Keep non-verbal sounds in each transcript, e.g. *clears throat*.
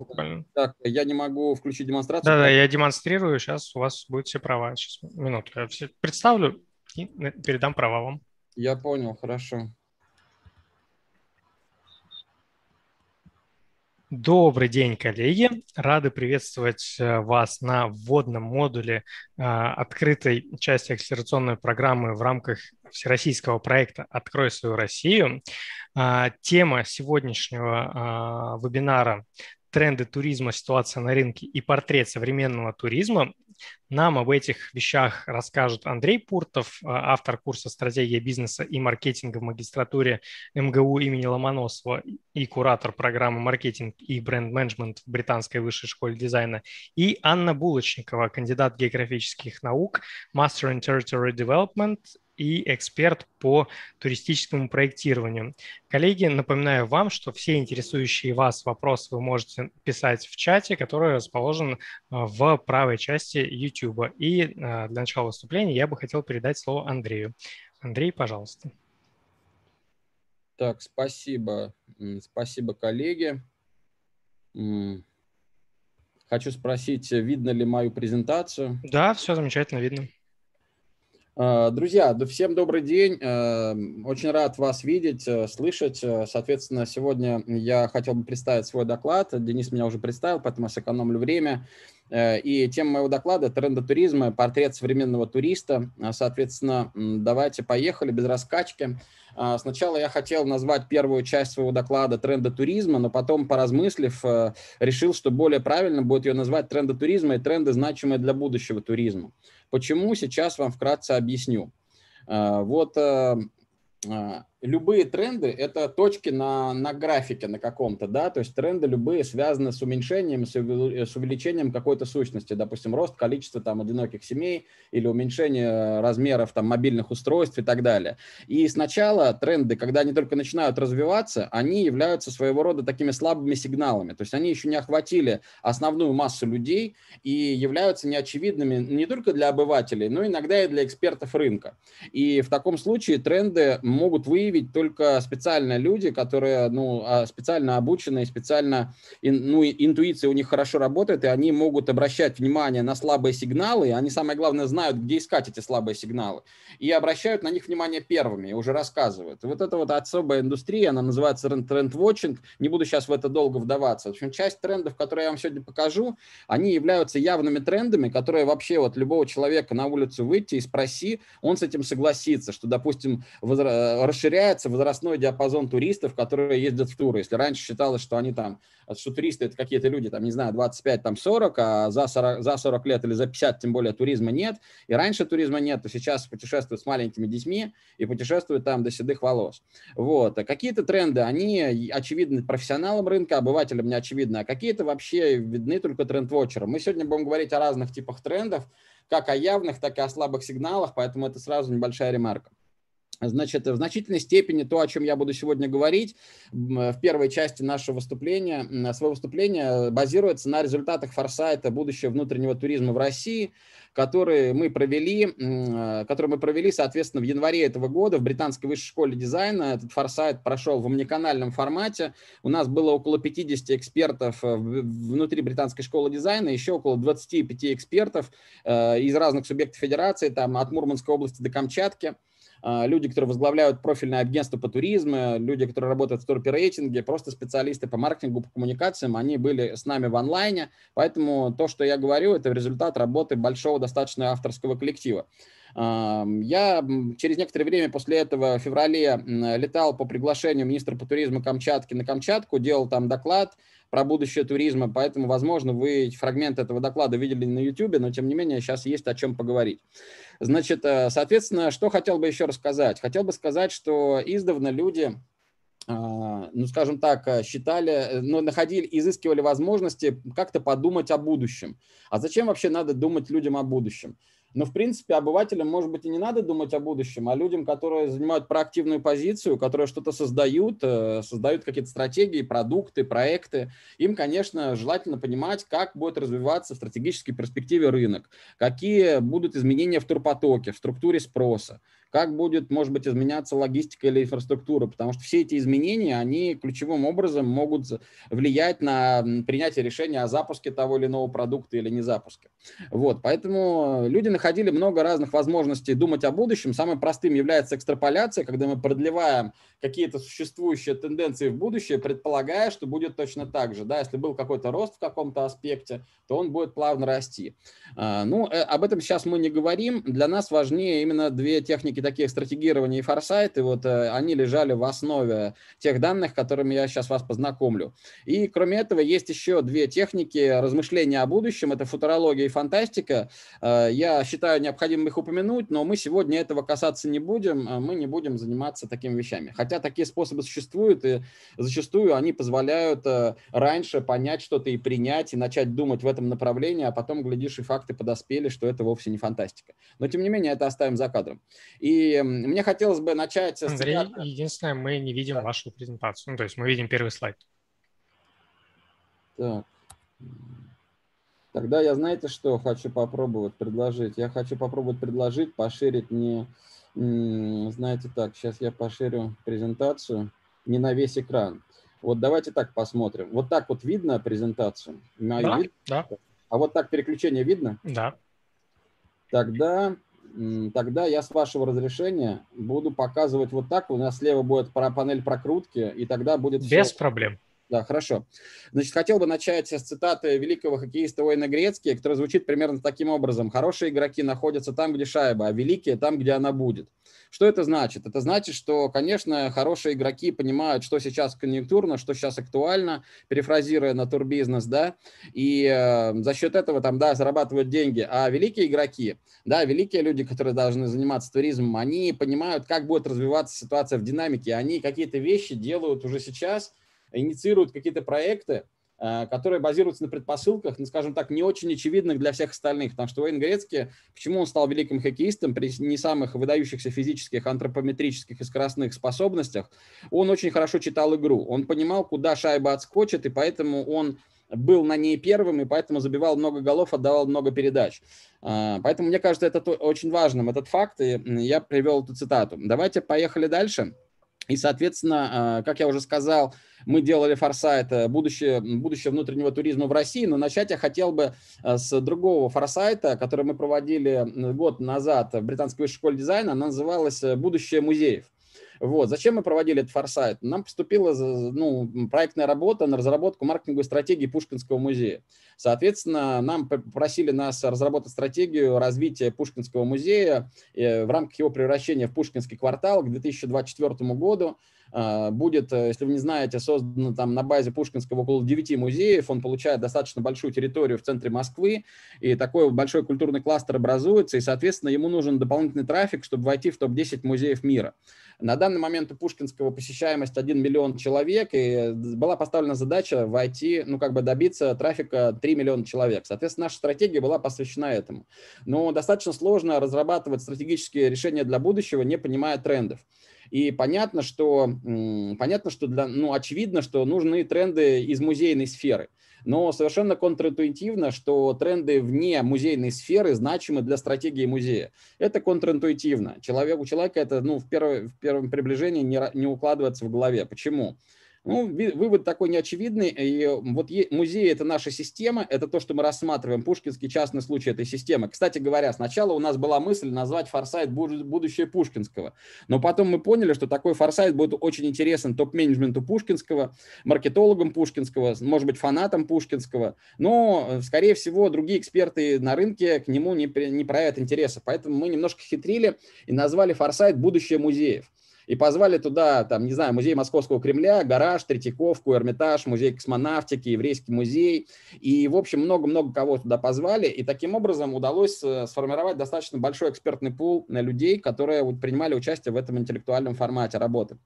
буквально. Так, я не могу включить демонстрацию. Да-да, я демонстрирую, сейчас у вас будут все права. Сейчас, минуту, я все представлю и передам права вам. Я понял, хорошо. Добрый день, коллеги! Рады приветствовать э, вас на вводном модуле э, открытой части акселерационной программы в рамках всероссийского проекта «Открой свою Россию». А, тема сегодняшнего а, вебинара тренды туризма, ситуация на рынке и портрет современного туризма. Нам об этих вещах расскажет Андрей Пуртов, а, автор курса «Стратегия бизнеса и маркетинга» в магистратуре МГУ имени Ломоносова и куратор программы «Маркетинг и бренд-менеджмент» в Британской высшей школе дизайна, и Анна Булочникова, кандидат географических наук, мастер in Territory Development и эксперт по туристическому проектированию. Коллеги, напоминаю вам, что все интересующие вас вопросы вы можете писать в чате, который расположен а, в правой части YouTube. И а, для начала выступления я бы хотел передать слово Андрею. Андрей, пожалуйста. Так, спасибо. Спасибо, коллеги. Хочу спросить, видно ли мою презентацию? Да, все замечательно видно. Э, друзья, всем добрый день. Э, очень рад вас видеть, э, слышать. Соответственно, сегодня я хотел бы представить свой доклад. Денис меня уже представил, поэтому я сэкономлю время. И тема моего доклада – тренды туризма, портрет современного туриста. Соответственно, давайте поехали без раскачки. Сначала я хотел назвать первую часть своего доклада «Тренды туризма», но потом, поразмыслив, решил, что более правильно будет ее назвать «Тренды туризма» и «Тренды, значимые для будущего туризма». Почему, сейчас вам вкратце объясню. А, вот э, а, любые тренды – это точки на, на графике на каком-то, да, то есть тренды любые связаны с уменьшением, с э, увеличением какой-то сущности, допустим, рост количества там одиноких семей или уменьшение э, размеров там мобильных устройств и так далее. И сначала тренды, когда они только начинают развиваться, они являются своего рода такими слабыми сигналами, то есть они еще не охватили основную массу людей и являются неочевидными не только для обывателей, но иногда и для экспертов рынка. И в таком случае тренды могут выявить ведь только специально люди, которые ну, а, специально обученные, специально ну, интуиция у них хорошо работает, и они могут обращать внимание на слабые сигналы, они, самое главное, знают, где искать эти слабые сигналы, и обращают на них внимание первыми, и уже рассказывают. И вот эта вот особая индустрия, она называется тренд-вотчинг, не буду сейчас в это долго вдаваться. В общем, часть трендов, которые я вам сегодня покажу, они являются явными трендами, которые вообще вот любого человека на улицу выйти и спроси, он с этим согласится, что, допустим, расширяется расширяется возрастной диапазон туристов, которые ездят в туры. Если раньше считалось, что они там, что туристы это какие-то люди, там, не знаю, 25, там 40, а за 40, за 40 лет или за 50, тем более, туризма нет, и раньше туризма нет, то сейчас путешествуют с маленькими детьми и путешествуют там до седых волос. Вот. А какие-то тренды, они очевидны профессионалам рынка, обывателям не очевидны, а какие-то вообще видны только тренд-вотчерам. Мы сегодня будем говорить о разных типах трендов, как о явных, так и о слабых сигналах, поэтому это сразу небольшая ремарка. Значит, в значительной степени то, о чем я буду сегодня говорить э, в первой части нашего выступления, э, своего выступления э, базируется на результатах форсайта будущего внутреннего туризма в России, который мы провели, который мы провели, соответственно, в январе этого года в Британской высшей школе дизайна. Этот форсайт прошел в омниканальном формате. У нас было около 50 экспертов внутри Британской школы дизайна, еще около 25 экспертов из разных субъектов федерации, там от Мурманской области до Камчатки. А, люди, которые возглавляют профильное агентство по туризму, люди, которые работают в турпи просто специалисты по маркетингу, по коммуникациям, они были с нами в онлайне, поэтому то, что я говорю, это результат работы большого достаточно авторского коллектива. А, я через некоторое время после этого в феврале летал по приглашению министра по туризму Камчатки на Камчатку, делал там доклад, про будущее туризма, поэтому, возможно, вы фрагмент этого доклада видели на YouTube, но, тем не менее, сейчас есть о чем поговорить. Значит, э, соответственно, что хотел бы еще рассказать? Хотел бы сказать, что издавна люди э, ну, скажем так, э, считали, но ну, находили, изыскивали возможности как-то подумать о будущем. А зачем вообще надо думать людям о будущем? Но, в принципе, обывателям, может быть, и не надо думать о будущем, а людям, которые занимают проактивную позицию, которые что-то создают, э, создают какие-то стратегии, продукты, проекты, им, конечно, желательно понимать, как будет развиваться в стратегической перспективе рынок, какие будут изменения в турпотоке, в структуре спроса как будет, может быть, изменяться логистика или инфраструктура, потому что все эти изменения, они ключевым образом могут влиять на принятие решения о запуске того или иного продукта или не запуске. Вот, поэтому э, люди находили много разных возможностей думать о будущем. Самым простым является экстраполяция, когда мы продлеваем какие-то существующие тенденции в будущее, предполагая, что будет точно так же. Да? Если был какой-то рост в каком-то аспекте, то он будет плавно расти. А, ну, э, об этом сейчас мы не говорим. Для нас важнее именно две техники техники такие стратегирования и форсайты, вот э, они лежали в основе тех данных, которыми я сейчас вас познакомлю. И кроме этого есть еще две техники размышления о будущем, это футурология и фантастика. Э, я считаю необходимым их упомянуть, но мы сегодня этого касаться не будем, а мы не будем заниматься такими вещами. Хотя такие способы существуют, и зачастую они позволяют э, раньше понять что-то и принять, и начать думать в этом направлении, а потом, глядишь, и факты подоспели, что это вовсе не фантастика. Но, тем не менее, это оставим за кадром. И и мне хотелось бы начать... Андрей, с... единственное, мы не видим да. вашу презентацию. Ну, то есть мы видим первый слайд. Так. Тогда я, знаете, что хочу попробовать предложить? Я хочу попробовать предложить поширить не... Знаете так, сейчас я поширю презентацию не на весь экран. Вот давайте так посмотрим. Вот так вот видно презентацию? да, видно? да. А вот так переключение видно? Да. Тогда тогда я с вашего разрешения буду показывать вот так. У нас слева будет панель прокрутки, и тогда будет... Без все. проблем. Да, хорошо. Значит, хотел бы начать с цитаты великого хоккеиста Уэйна Грецки, которая звучит примерно таким образом. «Хорошие игроки находятся там, где шайба, а великие там, где она будет». Что это значит? Это значит, что, конечно, хорошие игроки понимают, что сейчас конъюнктурно, что сейчас актуально, перефразируя на турбизнес, да, и э, за счет этого там, да, зарабатывают деньги. А великие игроки, да, великие люди, которые должны заниматься туризмом, они понимают, как будет развиваться ситуация в динамике, они какие-то вещи делают уже сейчас – инициируют какие-то проекты, э, которые базируются на предпосылках, ну, скажем так, не очень очевидных для всех остальных. Потому что Уэйн Грецкий, почему он стал великим хоккеистом при не самых выдающихся физических, антропометрических и скоростных способностях, он очень хорошо читал игру. Он понимал, куда шайба отскочит, и поэтому он был на ней первым, и поэтому забивал много голов, отдавал много передач. Э, поэтому, мне кажется, это очень важным, этот факт, и я привел эту цитату. Давайте поехали дальше. Дальше. И, соответственно, э, как я уже сказал, мы делали форсайт э, будущее, будущее внутреннего туризма в России, но начать я хотел бы э, с другого форсайта, который мы проводили год назад в британской высшей школе дизайна. Она называлась «Будущее музеев». Вот. Зачем мы проводили этот форсайт? Нам поступила ну, проектная работа на разработку маркетинговой стратегии Пушкинского музея. Соответственно, нам попросили нас разработать стратегию развития Пушкинского музея э, в рамках его превращения в Пушкинский квартал к 2024 году а, будет, э, если вы не знаете, создано там на базе Пушкинского около 9 музеев, он получает достаточно большую территорию в центре Москвы, и такой большой культурный кластер образуется, и, соответственно, ему нужен дополнительный трафик, чтобы войти в топ-10 музеев мира. На данный момент у Пушкинского посещаемость 1 миллион человек, и э, была поставлена задача войти, ну как бы добиться трафика 3 миллиона человек. Соответственно, наша стратегия была посвящена этому. Но достаточно сложно разрабатывать стратегические решения для будущего, не понимая трендов. И понятно, что, понятно, что для, ну, очевидно, что нужны тренды из музейной сферы. Но совершенно контринтуитивно, что тренды вне музейной сферы значимы для стратегии музея. Это контринтуитивно. Человек, у человека это ну, в, первое, в первом приближении не, не укладывается в голове. Почему? Почему? Ну, вывод такой неочевидный. И вот музей – это наша система, это то, что мы рассматриваем. Пушкинский частный случай этой системы. Кстати говоря, сначала у нас была мысль назвать «Форсайт. Будущее Пушкинского». Но потом мы поняли, что такой «Форсайт» будет очень интересен топ-менеджменту Пушкинского, маркетологам Пушкинского, может быть, фанатам Пушкинского. Но, э, скорее всего, другие эксперты на рынке к нему не, не проявят интереса. Поэтому мы немножко хитрили и назвали «Форсайт. Будущее музеев». И позвали туда, там, не знаю, музей Московского Кремля, гараж, Третьяковку, Эрмитаж, музей космонавтики, еврейский музей. И, в общем, много-много кого туда позвали. И таким образом удалось э, сформировать достаточно большой экспертный пул на людей, которые вот, принимали участие в этом интеллектуальном формате работы.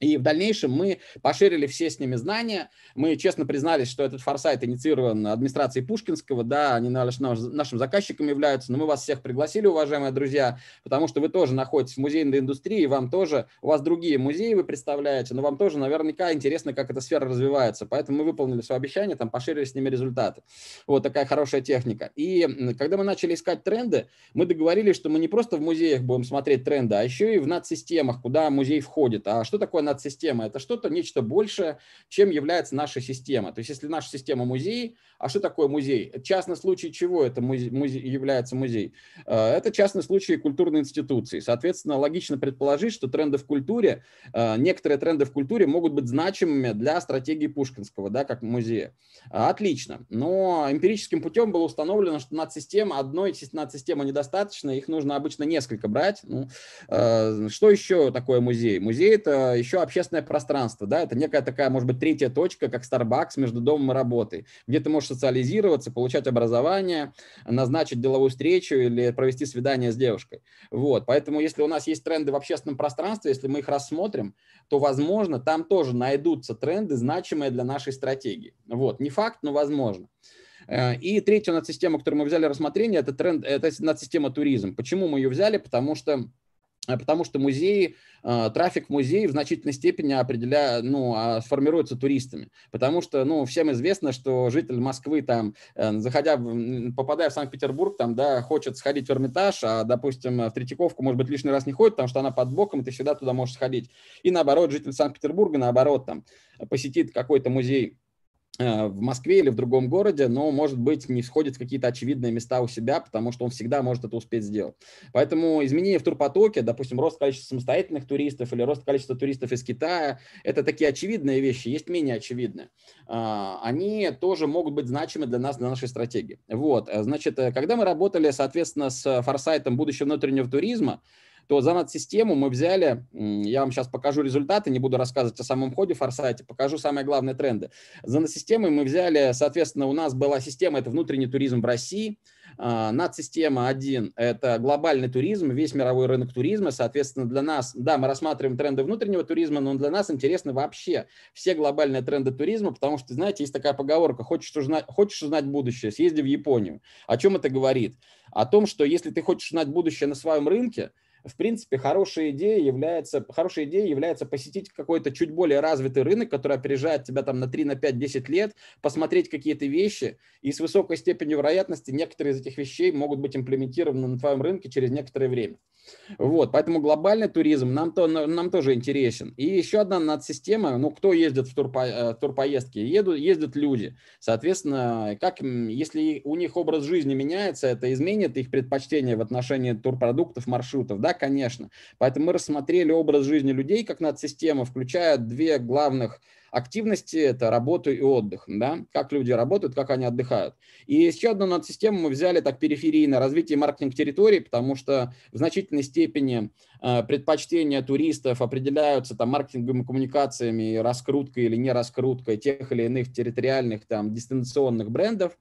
И в дальнейшем мы поширили все с ними знания. Мы честно признались, что этот форсайт инициирован администрацией Пушкинского. Да, они наш, нашим заказчиком являются, но мы вас всех пригласили, уважаемые друзья, потому что вы тоже находитесь в музейной индустрии, вам тоже, у вас другие музеи вы представляете, но вам тоже наверняка интересно, как эта сфера развивается. Поэтому мы выполнили свое обещание, там поширили с ними результаты. Вот такая хорошая техника. И когда мы начали искать тренды, мы договорились, что мы не просто в музеях будем смотреть тренды, а еще и в надсистемах, куда музей входит. А что такое над системой, это что-то, нечто большее, чем является наша система. То есть если наша система музей, а что такое музей? Частный случай чего это музей, музей, является музей? Э, это частный случай культурной институции. Соответственно, логично предположить, что тренды в культуре, э, некоторые тренды в культуре могут быть значимыми для стратегии Пушкинского, да, как музея. Отлично. Но эмпирическим путем было установлено, что надсистема, одной системы недостаточно, их нужно обычно несколько брать. Ну, э, что еще такое музей? Музей – это еще общественное пространство, да, это некая такая, может быть, третья точка, как Starbucks между домом и работой, где ты можешь социализироваться, получать образование, назначить деловую встречу или провести свидание с девушкой. Вот, поэтому если у нас есть тренды в общественном пространстве, если мы их рассмотрим, то, возможно, там тоже найдутся тренды, значимые для нашей стратегии. Вот, не факт, но возможно. Э, и третья надсистема, которую мы взяли рассмотрение, это тренд, это надсистема туризм. Почему мы ее взяли? Потому что а потому что музеи, а, трафик в музее в значительной степени определя, ну, сформируется а, туристами, потому что, ну, всем известно, что житель Москвы, там, э, заходя, попадая в Санкт-Петербург, там, да, хочет сходить в Эрмитаж, а, допустим, в Третьяковку, может быть, лишний раз не ходит, потому что она под боком, и ты всегда туда можешь сходить, и наоборот, житель Санкт-Петербурга, наоборот, там, посетит какой-то музей Э, в Москве или в другом городе, но, может быть, не сходит в какие-то очевидные места у себя, потому что он всегда может это успеть сделать. Поэтому изменения в турпотоке, допустим, рост количества самостоятельных туристов или рост количества туристов из Китая, это такие очевидные вещи, есть менее очевидные. А, они тоже могут быть значимы для нас, для нашей стратегии. Вот, э, значит, э, когда мы работали, соответственно, с форсайтом будущего внутреннего туризма, то за надсистему мы взяли, я вам сейчас покажу результаты, не буду рассказывать о самом ходе форсайте, покажу самые главные тренды. За надсистемой мы взяли, соответственно, у нас была система, это внутренний туризм в России, а, надсистема 1 – это глобальный туризм, весь мировой рынок туризма, соответственно, для нас, да, мы рассматриваем тренды внутреннего туризма, но для нас интересны вообще все глобальные тренды туризма, потому что, знаете, есть такая поговорка, хочешь узнать, хочешь узнать будущее, съезди в Японию. О чем это говорит? О том, что если ты хочешь узнать будущее на своем рынке, в принципе, хорошая идея является, хорошая идея является посетить какой-то чуть более развитый рынок, который опережает тебя там на 3, на 5, 10 лет, посмотреть какие-то вещи, и с высокой степенью вероятности некоторые из этих вещей могут быть имплементированы на твоем рынке через некоторое время. Вот, поэтому глобальный туризм нам, то, нам тоже интересен. И еще одна надсистема, ну, кто ездит в, турпо, э, в турпоездки? Едут, ездят люди. Соответственно, как, если у них образ жизни меняется, это изменит их предпочтение в отношении турпродуктов, маршрутов, да, да, конечно. Поэтому мы рассмотрели образ жизни людей как надсистема, включая две главных активности – это работа и отдых, да? как люди работают, как они отдыхают. И еще одну надсистему мы взяли так периферийно – развитие маркетинг территории, потому что в значительной степени э, предпочтения туристов определяются там маркетинговыми коммуникациями, раскруткой или не раскруткой тех или иных территориальных там дистанционных брендов.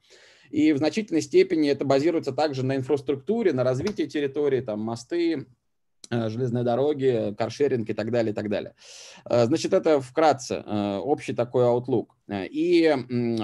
И в значительной степени это базируется также на инфраструктуре, на развитии территории, там мосты, э, железные дороги, каршеринг и так далее, и так далее. Э, значит, это вкратце э, общий такой outlook. И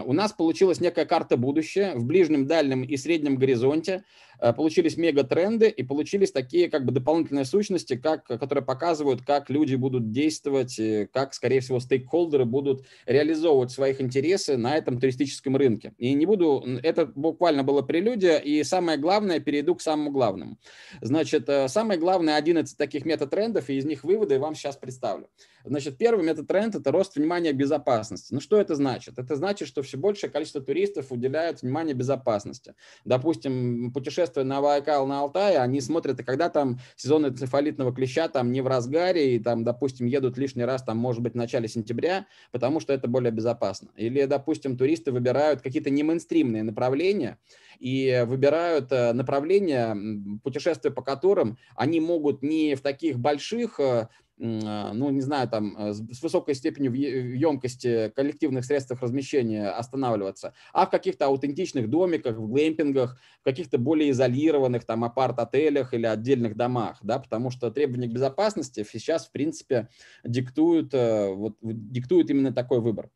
у нас получилась некая карта будущего в ближнем, дальнем и среднем горизонте. Э, получились мегатренды и получились такие как бы дополнительные сущности, как, которые показывают, как люди будут действовать, как, скорее всего, стейкхолдеры будут реализовывать своих интересы на этом туристическом рынке. И не буду, это буквально было прелюдия, и самое главное, перейду к самому главному. Значит, э, самое главное, 11 таких метатрендов, и из них выводы я вам сейчас представлю. Значит, первый метатренд – это рост внимания безопасности. Ну, что это значит? Это значит, что все большее количество туристов уделяют внимание безопасности. Допустим, путешествуя на Вайкал на Алтай, они смотрят, а когда там сезон энцефалитного клеща там не в разгаре, и там, допустим, едут лишний раз, там, может быть, в начале сентября, потому что это более безопасно. Или, допустим, туристы выбирают какие-то не мейнстримные направления и выбирают э, направления, путешествия по которым они могут не в таких больших э, а, ну, не знаю, там, э, с высокой степенью емкости коллективных средств размещения останавливаться, а в каких-то аутентичных домиках, в глэмпингах, в каких-то более изолированных там апарт-отелях или отдельных домах, да, потому что требования к безопасности сейчас, в принципе, диктуют, э, вот, диктуют именно такой выбор.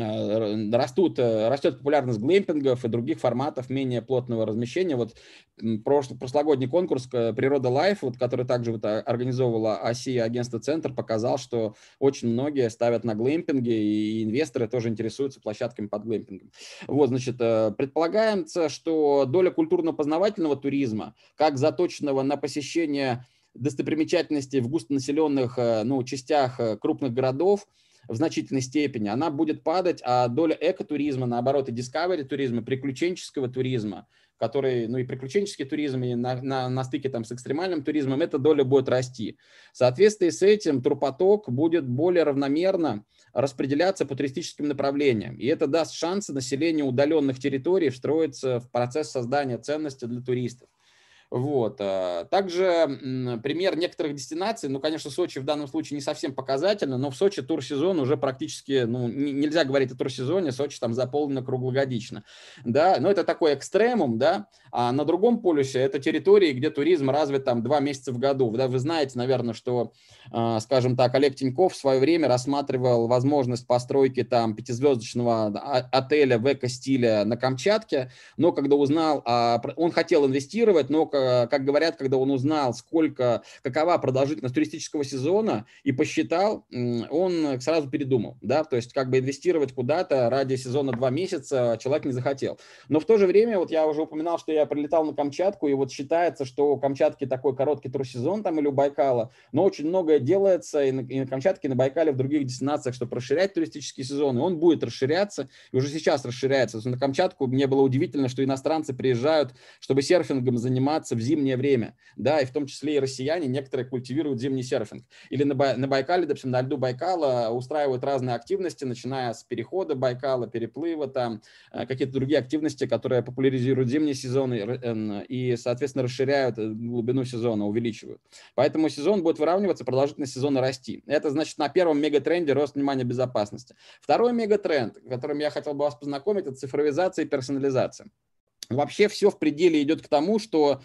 Э, растут, э, растет популярность глэмпингов и других форматов менее плотного размещения. Вот прошлый, прошлогодний конкурс э, «Природа Лайф», вот, который также вот а, организовывала ОСИ агентство «Центр», показал, что очень многие ставят на глэмпинги, и инвесторы тоже интересуются площадками под глэмпингом. Вот, значит, предполагается, что доля культурно-познавательного туризма, как заточенного на посещение достопримечательностей в густонаселенных ну, частях крупных городов – в значительной степени, она будет падать, а доля экотуризма, наоборот, и discovery туризма, приключенческого туризма, который, ну и приключенческий туризм, и на, на, на стыке там с экстремальным туризмом, эта доля будет расти. В соответствии с этим турпоток будет более равномерно распределяться по туристическим направлениям. И это даст шансы населению удаленных территорий встроиться в процесс создания ценности для туристов. Вот. Э, также пример некоторых дестинаций, ну, конечно, Сочи в данном случае не совсем показательно, но в Сочи турсезон уже практически, ну, нельзя говорить о турсезоне, Сочи там заполнено круглогодично, да, но это такой экстремум, да, а на другом полюсе это территории, где туризм развит там два месяца в году, да, вы знаете, наверное, что, э, скажем так, Олег Тиньков в свое время рассматривал возможность постройки там пятизвездочного отеля в эко-стиле на Камчатке, но когда узнал, а, он хотел инвестировать, но Э, как говорят, когда он узнал, сколько, какова продолжительность туристического сезона и посчитал, он сразу передумал, да, то есть как бы инвестировать куда-то ради сезона два месяца человек не захотел. Но в то же время, вот я уже упоминал, что я прилетал на Камчатку, и вот считается, что у Камчатки такой короткий турсезон там или у Байкала, но очень многое делается и на, и на Камчатке, и на Байкале, в других дестинациях, чтобы расширять туристический сезон, и он будет расширяться, и уже сейчас расширяется. На Камчатку мне было удивительно, что иностранцы приезжают, чтобы серфингом заниматься, заниматься в зимнее время, да, и в том числе и россияне, некоторые культивируют зимний серфинг. Или на, Бай, на Байкале, допустим, на льду Байкала устраивают разные активности, начиная с перехода Байкала, переплыва, там э, какие-то другие активности, которые популяризируют зимний сезон и, и, соответственно, расширяют э, глубину сезона, увеличивают. Поэтому сезон будет выравниваться, продолжительность сезона расти. Это значит на первом мегатренде рост внимания безопасности. Второй мегатренд, которым я хотел бы вас познакомить, это цифровизация и персонализация вообще все в пределе идет к тому, что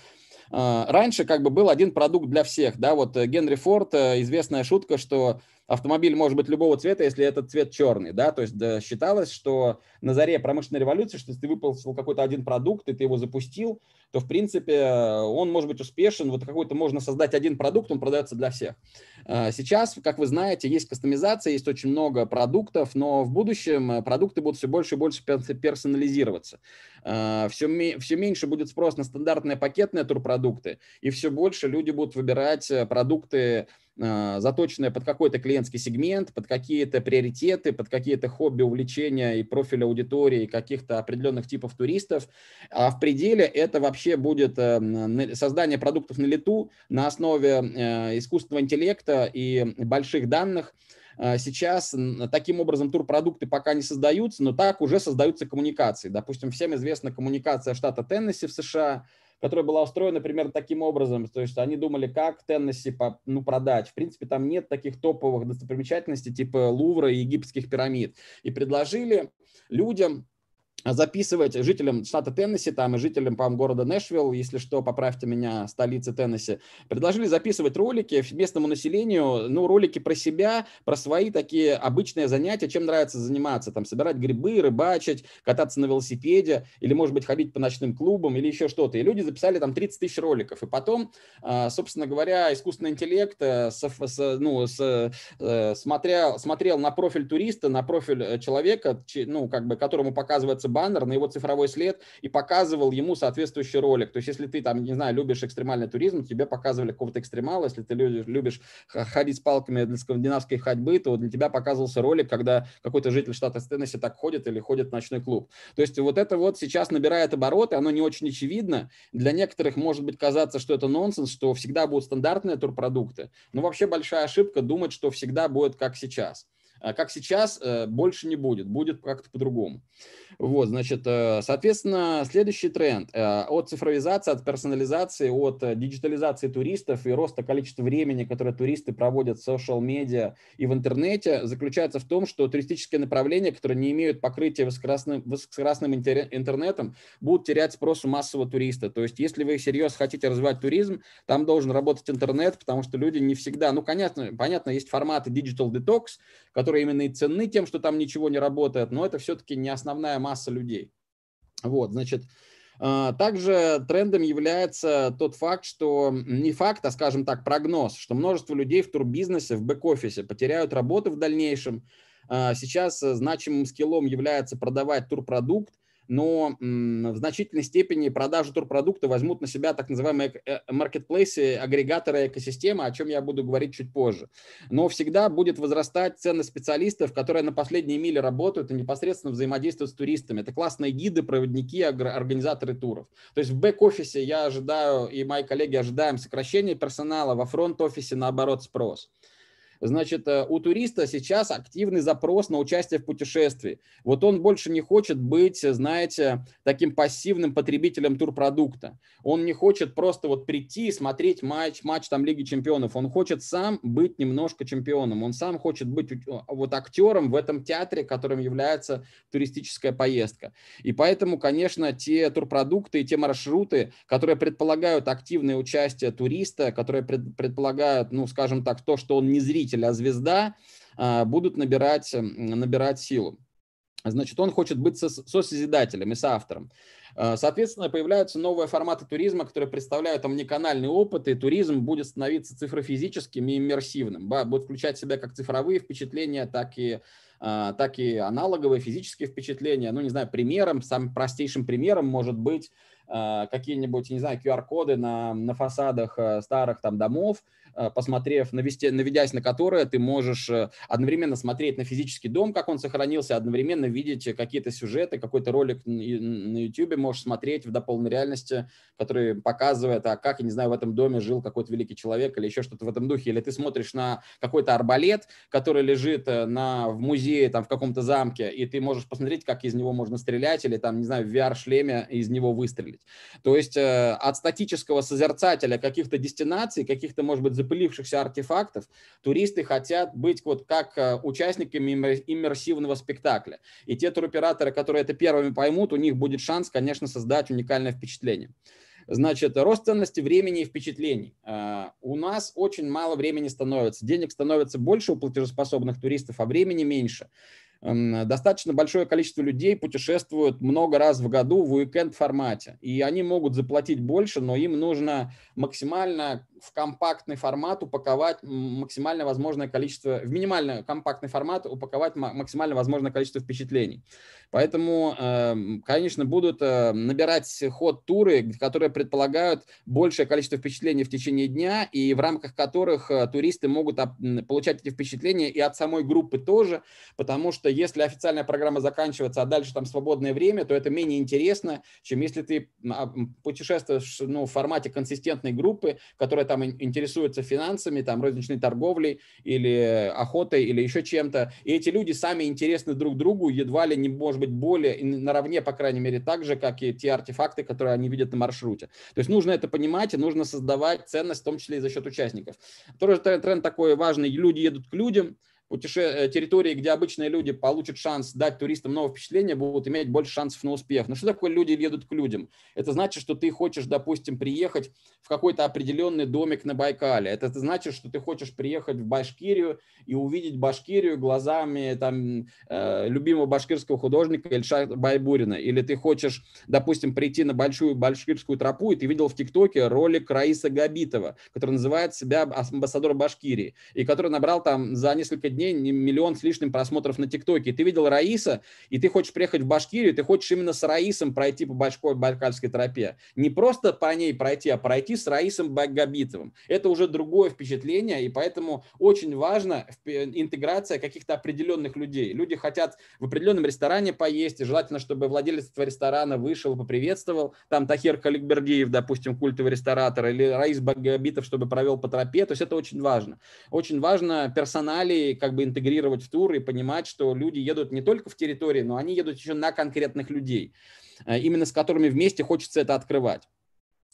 э, раньше как бы был один продукт для всех, да, вот э, Генри Форд, э, известная шутка, что автомобиль может быть любого цвета, если этот цвет черный, да, то есть да, считалось, что на заре промышленной революции, что если ты выпустил какой-то один продукт, и ты его запустил, то, в принципе, э, он может быть успешен, вот какой-то можно создать один продукт, он продается для всех. Э, сейчас, как вы знаете, есть кастомизация, есть очень много продуктов, но в будущем э, продукты будут все больше и больше персонализироваться. Все, все меньше будет спрос на стандартные пакетные турпродукты, и все больше люди будут выбирать продукты а, заточенная под какой-то клиентский сегмент, под какие-то приоритеты, под какие-то хобби, увлечения и профиль аудитории каких-то определенных типов туристов. А в пределе это вообще будет э, создание продуктов на лету на основе э, искусственного интеллекта и больших данных, а Сейчас таким образом турпродукты пока не создаются, но так уже создаются коммуникации. Допустим, всем известна коммуникация штата Теннесси в США, которая была устроена примерно таким образом. То есть они думали, как Теннесси ну, продать. В принципе, там нет таких топовых достопримечательностей типа Лувра и египетских пирамид. И предложили людям записывать жителям штата Теннесси, там и жителям, по моему города Нэшвилл, если что, поправьте меня, столицы Теннесси, предложили записывать ролики местному населению, ну, ролики про себя, про свои такие обычные занятия, чем нравится заниматься, там, собирать грибы, рыбачить, кататься на велосипеде, или, может быть, ходить по ночным клубам, или еще что-то. И люди записали там 30 тысяч роликов. И потом, а, собственно говоря, искусственный интеллект, э, с, с, ну, с, э, смотрел, смотрел на профиль туриста, на профиль э, человека, ну, как бы, которому показывается баннер на его цифровой след и показывал ему соответствующий ролик. То есть если ты там, не знаю, любишь экстремальный туризм, тебе показывали какого-то экстремала. Если ты любишь ходить с палками для скандинавской ходьбы, то для тебя показывался ролик, когда какой-то житель штата Теннесси так ходит или ходит в ночной клуб. То есть вот это вот сейчас набирает обороты, оно не очень очевидно. Для некоторых может быть казаться, что это нонсенс, что всегда будут стандартные турпродукты. Но вообще большая ошибка думать, что всегда будет как сейчас. А как сейчас, э, больше не будет, будет как-то по-другому. Вот, значит, э, соответственно, следующий тренд э, от цифровизации, от персонализации, от э, диджитализации туристов и роста количества времени, которое туристы проводят в социал-медиа и в интернете, заключается в том, что туристические направления, которые не имеют покрытия высокоскоростным, высокоскоростным интернетом, будут терять спрос у массового туриста. То есть, если вы серьезно хотите развивать туризм, там должен работать интернет, потому что люди не всегда, ну, конечно, понятно, есть форматы digital detox, которые именно и ценны тем, что там ничего не работает, но это все-таки не основная масса людей. Вот, значит, а, также трендом является тот факт, что не факт, а, скажем так, прогноз, что множество людей в турбизнесе, в бэк-офисе потеряют работу в дальнейшем. А, сейчас э, значимым скиллом является продавать турпродукт, но в значительной степени продажу турпродукта возьмут на себя так называемые э, маркетплейсы, агрегаторы экосистемы, о чем я буду говорить чуть позже. Но всегда будет возрастать цена специалистов, которые на последней миле работают и непосредственно взаимодействуют с туристами. Это классные гиды, проводники, организаторы туров. То есть в бэк-офисе я ожидаю и мои коллеги ожидаем сокращения персонала, во фронт-офисе наоборот спрос. Значит, э, у туриста сейчас активный запрос на участие в путешествии. Вот он больше не хочет быть, знаете, таким пассивным потребителем турпродукта. Он не хочет просто вот прийти и смотреть матч, матч там Лиги Чемпионов. Он хочет сам быть немножко чемпионом. Он сам хочет быть э, вот актером в этом театре, которым является туристическая поездка. И поэтому, конечно, те турпродукты и те маршруты, которые предполагают активное участие туриста, которые предполагают, ну, скажем так, то, что он не зритель, победитель, а звезда а, будут набирать, набирать силу. Значит, он хочет быть со- созидателем и соавтором. А, соответственно, появляются новые форматы туризма, которые представляют омниканальный опыт, и туризм будет становиться цифрофизическим и иммерсивным. Будет включать в себя как цифровые впечатления, так и, а, так и аналоговые физические впечатления. Ну, не знаю, примером, самым простейшим примером может быть какие-нибудь, не знаю, QR-коды на, на фасадах э, старых там домов, Э, посмотрев, навести, наведясь на которое, ты можешь э, одновременно смотреть на физический дом, как он сохранился, одновременно видеть какие-то сюжеты, какой-то ролик на YouTube можешь смотреть в дополненной реальности, который показывает, а как, я не знаю, в этом доме жил какой-то великий человек или еще что-то в этом духе. Или ты смотришь на какой-то арбалет, который лежит э, на, в музее, там, в каком-то замке, и ты можешь посмотреть, как из него можно стрелять, или там, не знаю, в VR-шлеме из него выстрелить. То есть э, от статического созерцателя каких-то дестинаций, каких-то, может быть, запылившихся артефактов, туристы хотят быть вот как э, участниками иммерсивного спектакля. И те туроператоры, которые это первыми поймут, у них будет шанс, конечно, создать уникальное впечатление. Значит, рост ценности времени и впечатлений. Э, у нас очень мало времени становится. Денег становится больше у платежеспособных туристов, а времени меньше достаточно большое количество людей путешествуют много раз в году в уикенд формате. И они могут заплатить больше, но им нужно максимально в компактный формат упаковать максимально возможное количество, в минимально компактный формат упаковать максимально возможное количество впечатлений. Поэтому, эм, конечно, будут э, набирать ход туры, которые предполагают большее количество впечатлений в течение дня, и в рамках которых э, туристы могут получать эти впечатления и от самой группы тоже, потому что если официальная программа заканчивается, а дальше там свободное время, то это менее интересно, чем если ты а, путешествуешь ну, в формате консистентной группы, которая там интересуется финансами, там розничной торговлей или охотой или еще чем-то. И эти люди сами интересны друг другу, едва ли не может быть более, наравне, по крайней мере, так же, как и те артефакты, которые они видят на маршруте. То есть нужно это понимать и нужно создавать ценность, в том числе и за счет участников. Тоже тренд такой важный. Люди едут к людям, путеше... Э, территории, где обычные люди получат шанс дать туристам новое впечатление, будут иметь больше шансов на успех. Но ну, что такое люди едут к людям? Это значит, что ты хочешь, допустим, приехать в какой-то определенный домик на Байкале. Это значит, что ты хочешь приехать в Башкирию и увидеть Башкирию глазами там, э, любимого башкирского художника Ильша Байбурина. Или ты хочешь, допустим, прийти на большую башкирскую тропу, и ты видел в ТикТоке ролик Раиса Габитова, который называет себя амбассадор Башкирии, и который набрал там за несколько дней миллион с лишним просмотров на ТикТоке. ты видел Раиса, и ты хочешь приехать в Башкирию, ты хочешь именно с Раисом пройти по Башкой Байкальской тропе. Не просто по ней пройти, а пройти с Раисом Багабитовым. Это уже другое впечатление, и поэтому очень важна интеграция каких-то определенных людей. Люди хотят в определенном ресторане поесть, и желательно, чтобы владелец этого ресторана вышел, поприветствовал. Там Тахир Каликбергиев, допустим, культовый ресторатор, или Раис Багабитов, чтобы провел по тропе. То есть это очень важно. Очень важно персоналии, как бы интегрировать в тур и понимать, что люди едут не только в территории, но они едут еще на конкретных людей, э, именно с которыми вместе хочется это открывать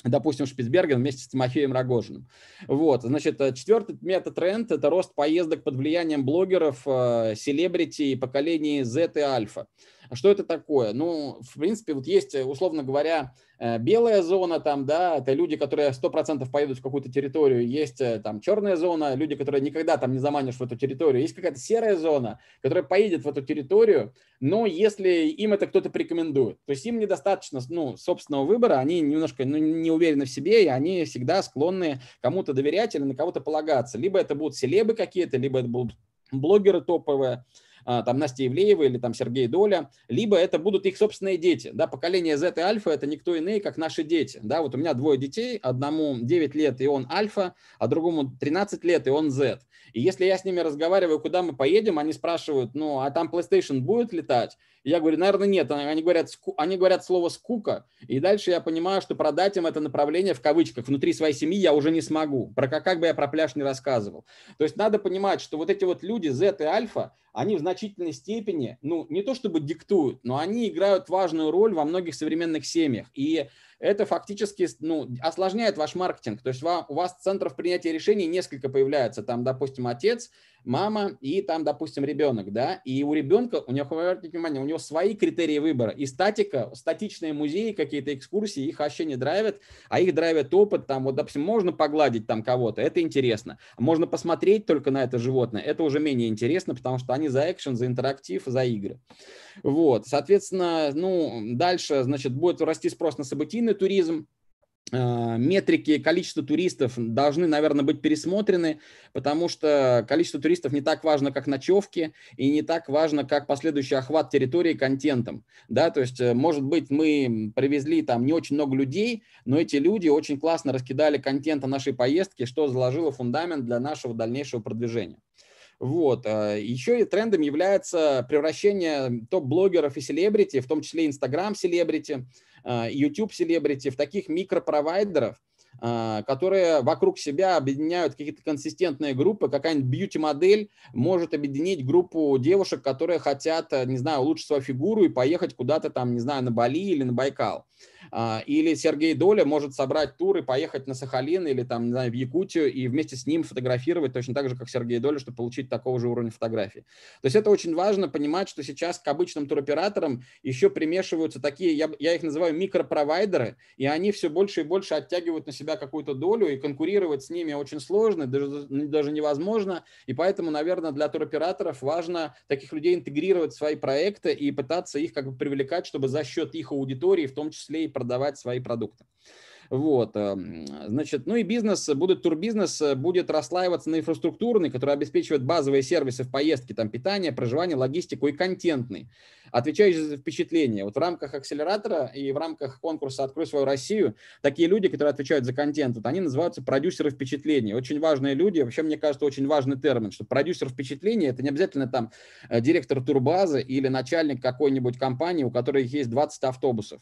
допустим, Шпицберген вместе с Тимофеем Рогожиным. Вот, значит, э, четвертый мета-тренд – это рост поездок под влиянием блогеров, э, селебрити, и поколений Z и Альфа. А что это такое? Ну, в принципе, вот есть, э, условно говоря, э, белая зона там, да, это люди, которые 100% поедут в какую-то территорию, есть э, там черная зона, люди, которые никогда там не заманишь в эту территорию, есть какая-то серая зона, которая поедет в эту территорию, но если им это кто-то порекомендует, то есть им недостаточно, ну, собственного выбора, они немножко ну, не уверены в себе, и они всегда склонны кому-то доверять или на кого-то полагаться, либо это будут селебы какие-то, либо это будут блогеры топовые, а, там Настя Евлеева или там Сергей Доля, либо это будут их собственные дети. Да, поколение Z и альфа – это никто иные, как наши дети. Да, вот у меня двое детей, одному 9 лет, и он альфа, а другому 13 лет, и он Z. И если я с ними разговариваю, куда мы поедем, они спрашивают, ну, а там PlayStation будет летать? я говорю, наверное, нет. А, они говорят, ску... они говорят слово «скука», и дальше я понимаю, что продать им это направление в кавычках внутри своей семьи я уже не смогу. Про как, как бы я про пляж не рассказывал. То есть надо понимать, что вот эти вот люди Z и Альфа, они в значительной степени, ну, не то чтобы диктуют, но они играют важную роль во многих современных семьях. И это фактически ну, осложняет ваш маркетинг. То есть у вас центров принятия решений несколько появляется. Там, допустим, отец, мама и там, допустим, ребенок, да, и у ребенка, у него, обратите внимание, у него свои критерии выбора, и статика, статичные музеи, какие-то экскурсии, их вообще не драйвят, а их драйвят опыт, там, вот, допустим, можно погладить там кого-то, это интересно, можно посмотреть только на это животное, это уже менее интересно, потому что они за экшен, за интерактив, за игры. Вот, соответственно, ну, дальше, значит, будет расти спрос на событийные корпоративный туризм, э, метрики количества туристов должны, наверное, быть пересмотрены, потому что количество туристов не так важно, как ночевки, и не так важно, как последующий охват территории контентом. Да, то есть, э, может быть, мы привезли там не очень много людей, но эти люди очень классно раскидали контент о нашей поездке, что заложило фундамент для нашего дальнейшего продвижения. Вот. Э, еще и трендом является превращение топ-блогеров и селебрити, в том числе инстаграм-селебрити, а, YouTube селебрити, в таких микропровайдеров, а, которые вокруг себя объединяют какие-то консистентные группы, какая-нибудь бьюти-модель может объединить группу девушек, которые хотят, э, не знаю, улучшить свою фигуру и поехать куда-то там, не знаю, на Бали или на Байкал. А, или Сергей Доля может собрать тур и поехать на Сахалин или там, не знаю, в Якутию и вместе с ним фотографировать точно так же, как Сергей Доля, чтобы получить такого же уровня фотографии. То есть это очень важно понимать, что сейчас к обычным туроператорам еще примешиваются такие, я, я их называю микропровайдеры, и они все больше и больше оттягивают на себя какую-то долю, и конкурировать с ними очень сложно, даже, даже невозможно. И поэтому, наверное, для туроператоров важно таких людей интегрировать в свои проекты и пытаться их как бы привлекать, чтобы за счет их аудитории, в том числе и продавать свои продукты. Вот, эм, значит, ну и бизнес, будет турбизнес, э, будет расслаиваться на инфраструктурный, который обеспечивает базовые сервисы в поездке, там питание, проживание, логистику и контентный. Отвечающие за впечатление. Вот в рамках акселератора и в рамках конкурса «Открой свою Россию» такие люди, которые отвечают за контент, вот они называются продюсеры впечатлений. Очень важные люди. Вообще, мне кажется, очень важный термин, что продюсер впечатления – это не обязательно там э, директор турбазы или начальник какой-нибудь компании, у которой есть 20 автобусов.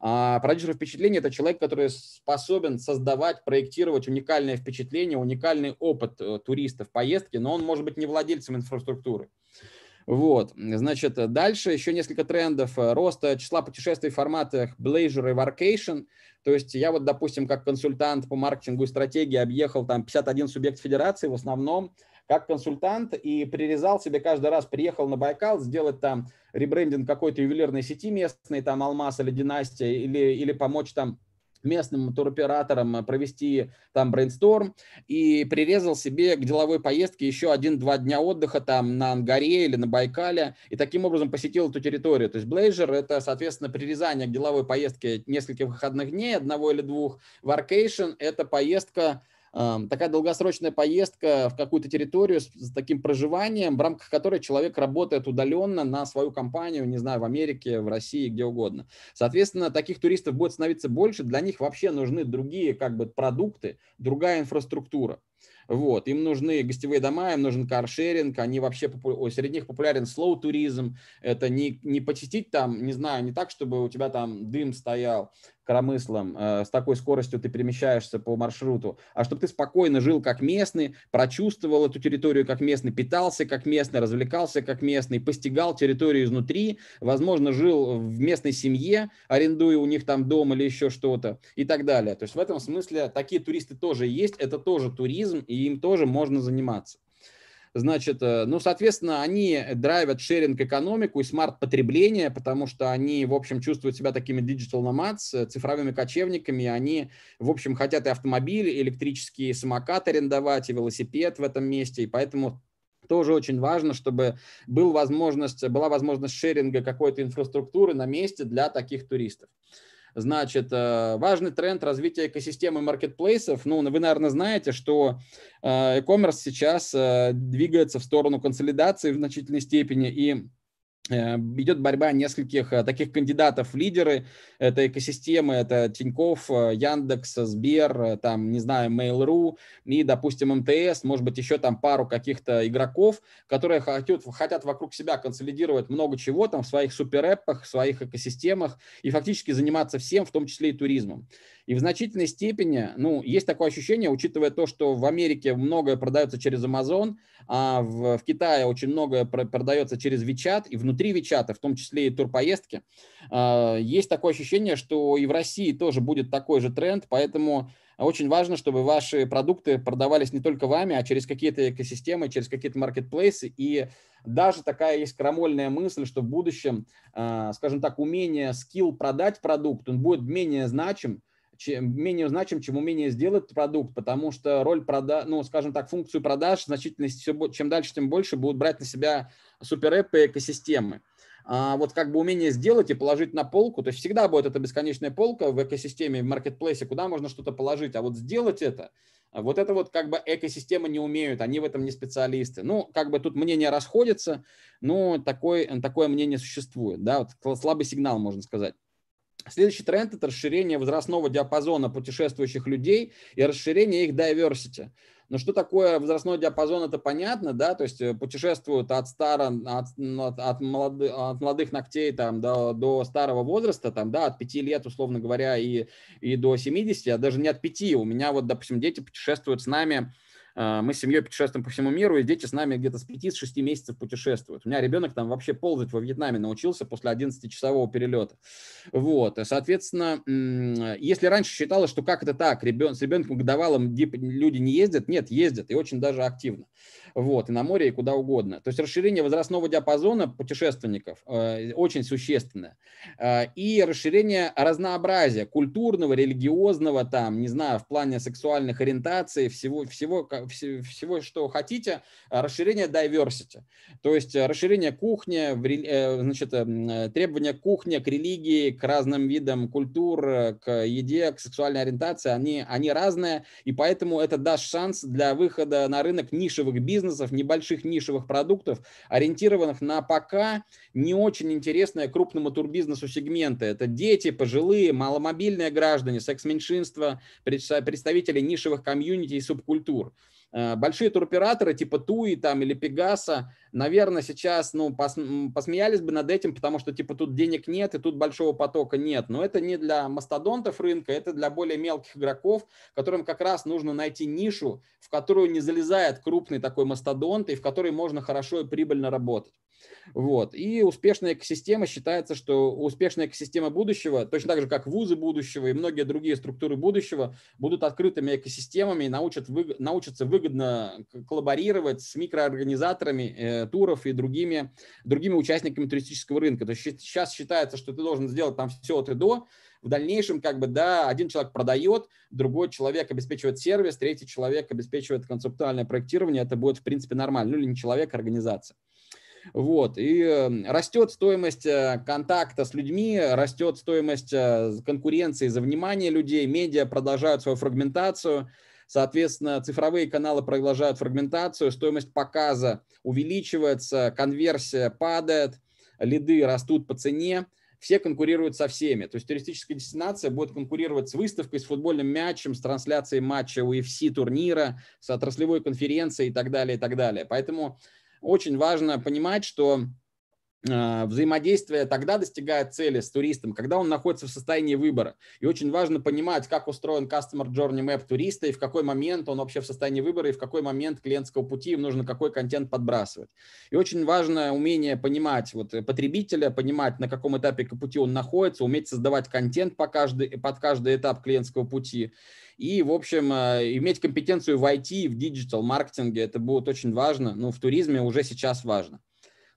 А продюсер впечатления – это человек, который способен создавать, проектировать уникальное впечатление, уникальный опыт э, туриста в поездке, но он может быть не владельцем инфраструктуры. Вот, значит, дальше еще несколько трендов э, роста числа путешествий в форматах Blazure и Workation. То есть я вот, допустим, как консультант по маркетингу и стратегии объехал там 51 субъект федерации в основном, как консультант и прирезал себе каждый раз, приехал на Байкал, сделать там ребрендинг какой-то ювелирной сети местной, там Алмаз или Династия, или, или помочь там местным туроператором э, провести там брейнсторм и прирезал себе к деловой поездке еще один-два дня отдыха там на Ангаре или на Байкале и таким образом посетил эту территорию. То есть Blazer это, соответственно, прирезание к деловой поездке нескольких выходных дней, одного или двух. Варкейшн — это поездка такая долгосрочная поездка в какую-то территорию с таким проживанием, в рамках которой человек работает удаленно на свою компанию, не знаю, в Америке, в России, где угодно. Соответственно, таких туристов будет становиться больше, для них вообще нужны другие как бы продукты, другая инфраструктура. Вот. Им нужны гостевые дома, им нужен каршеринг, они вообще, попу... среди них популярен слоу-туризм, это не, не посетить там, не знаю, не так, чтобы у тебя там дым стоял, коромыслом, э, с такой скоростью ты перемещаешься по маршруту, а чтобы ты спокойно жил как местный, прочувствовал эту территорию как местный, питался как местный, развлекался как местный, постигал территорию изнутри, возможно, жил в местной семье, арендуя у них там дом или еще что-то и так далее. То есть в этом смысле такие туристы тоже есть, это тоже туризм, и им тоже можно заниматься. Значит, э, ну, соответственно, они драйвят шеринг-экономику и смарт-потребление, потому что они, в общем, чувствуют себя такими digital nomads, э, цифровыми кочевниками. Они, в общем, хотят и автомобиль, и электрический самокат арендовать, и велосипед в этом месте. И поэтому тоже очень важно, чтобы был возможность, была возможность шеринга какой-то инфраструктуры на месте для таких туристов. Значит, э, важный тренд развития экосистемы маркетплейсов. Ну, вы, наверное, знаете, что э, e-commerce сейчас э, двигается в сторону консолидации в значительной степени, и Э, идет борьба нескольких э, таких кандидатов в лидеры этой экосистемы. Это Тиньков, э, Яндекс, Сбер, там, не знаю, Mail.ru и, допустим, МТС, может быть, еще там пару каких-то игроков, которые хотят, хотят вокруг себя консолидировать много чего там в своих суперэпах, в своих экосистемах и фактически заниматься всем, в том числе и туризмом. И в значительной степени, ну, есть такое ощущение, учитывая то, что в Америке многое продается через Amazon, а в, в Китае очень многое продается через WeChat, и внутри WeChat, в том числе и турпоездки, э, есть такое ощущение, что и в России тоже будет такой же тренд, поэтому очень важно, чтобы ваши продукты продавались не только вами, а через какие-то экосистемы, через какие-то маркетплейсы. И даже такая есть крамольная мысль, что в будущем, а, скажем так, умение, скилл продать продукт, он будет менее значим, чем менее значим, чем умение сделать продукт, потому что роль прода, ну, скажем так, функцию продаж значительность все, чем дальше, тем больше будут брать на себя супер и экосистемы. А вот как бы умение сделать и положить на полку, то есть всегда будет эта бесконечная полка в экосистеме, в маркетплейсе, куда можно что-то положить, а вот сделать это, вот это вот как бы экосистема не умеют, они в этом не специалисты. Ну, как бы тут мнения расходятся, но такой, такое мнение существует, да, вот слабый сигнал, можно сказать. Следующий тренд – это расширение возрастного диапазона путешествующих людей и расширение их diversity. Но что такое возрастной диапазон, это понятно, да, то есть э, путешествуют от, старо, от, ну, от, молодых, от молодых ногтей там, до, до старого возраста, там, да, от 5 лет, условно говоря, и, и до 70, а даже не от 5. У меня вот, допустим, дети путешествуют с нами – а, мы с семьей путешествуем по всему миру, и дети с нами где-то с 5-6 месяцев путешествуют. У меня ребенок там вообще ползать во Вьетнаме научился после 11-часового перелета. Вот, соответственно, если раньше считалось, что как это так, ребен... с ребенком годовалым люди не ездят, нет, ездят, и очень даже активно. Вот, и на море, и куда угодно. То есть расширение возрастного диапазона путешественников э, очень существенное. Э, и расширение разнообразия культурного, религиозного, там, не знаю, в плане сексуальных ориентаций, всего, всего всего, что хотите, э, расширение diversity, то есть э, расширение кухни, э, значит, эм, требования к к религии, к разным видам культур, к еде, к сексуальной ориентации, они, они разные, и поэтому это даст шанс для выхода на рынок нишевых бизнесов, небольших нишевых продуктов, ориентированных на пока не очень интересные крупному турбизнесу сегменты. Это дети, пожилые, маломобильные граждане, секс меньшинства представители нишевых комьюнити и субкультур. Э, большие туроператоры типа Туи там или Пегаса, наверное, сейчас ну, пос, посмеялись бы над этим, потому что типа тут денег нет и тут большого потока нет. Но это не для мастодонтов рынка, это для более мелких игроков, которым как раз нужно найти нишу, в которую не залезает крупный такой мастодонт и в которой можно хорошо и прибыльно работать. Вот. И успешная экосистема считается, что успешная экосистема будущего, точно так же, как вузы будущего и многие другие структуры будущего, будут открытыми экосистемами и научат, вы, научатся выгодно коллаборировать с микроорганизаторами э, туров и другими, другими участниками туристического рынка. То есть сейчас считается, что ты должен сделать там все от и до, в дальнейшем, как бы, да, один человек продает, другой человек обеспечивает сервис, третий человек обеспечивает концептуальное проектирование, это будет, в принципе, нормально. Ну, или не человек, а организация. Вот. И эм, растет стоимость э, контакта с людьми, растет стоимость э, конкуренции за внимание людей, медиа продолжают свою фрагментацию. Соответственно, цифровые каналы продолжают фрагментацию, стоимость показа увеличивается, конверсия падает, лиды растут по цене, все конкурируют со всеми. То есть туристическая дестинация будет конкурировать с выставкой, с футбольным мячем, с трансляцией матча UFC турнира, с отраслевой конференцией и так далее, и так далее. Поэтому очень важно понимать, что а, взаимодействие тогда достигает цели с туристом, когда он находится в состоянии выбора. И очень важно понимать, как устроен Customer Journey Map туриста и в какой момент он вообще в состоянии выбора и в какой момент клиентского пути им нужно какой контент подбрасывать. И очень важно умение понимать вот э, потребителя, понимать, на каком этапе пути он находится, уметь создавать контент по каждый, под каждый этап клиентского пути. И, в общем, э, иметь компетенцию в IT, в диджитал маркетинге, это будет очень важно. Ну, в туризме уже сейчас важно.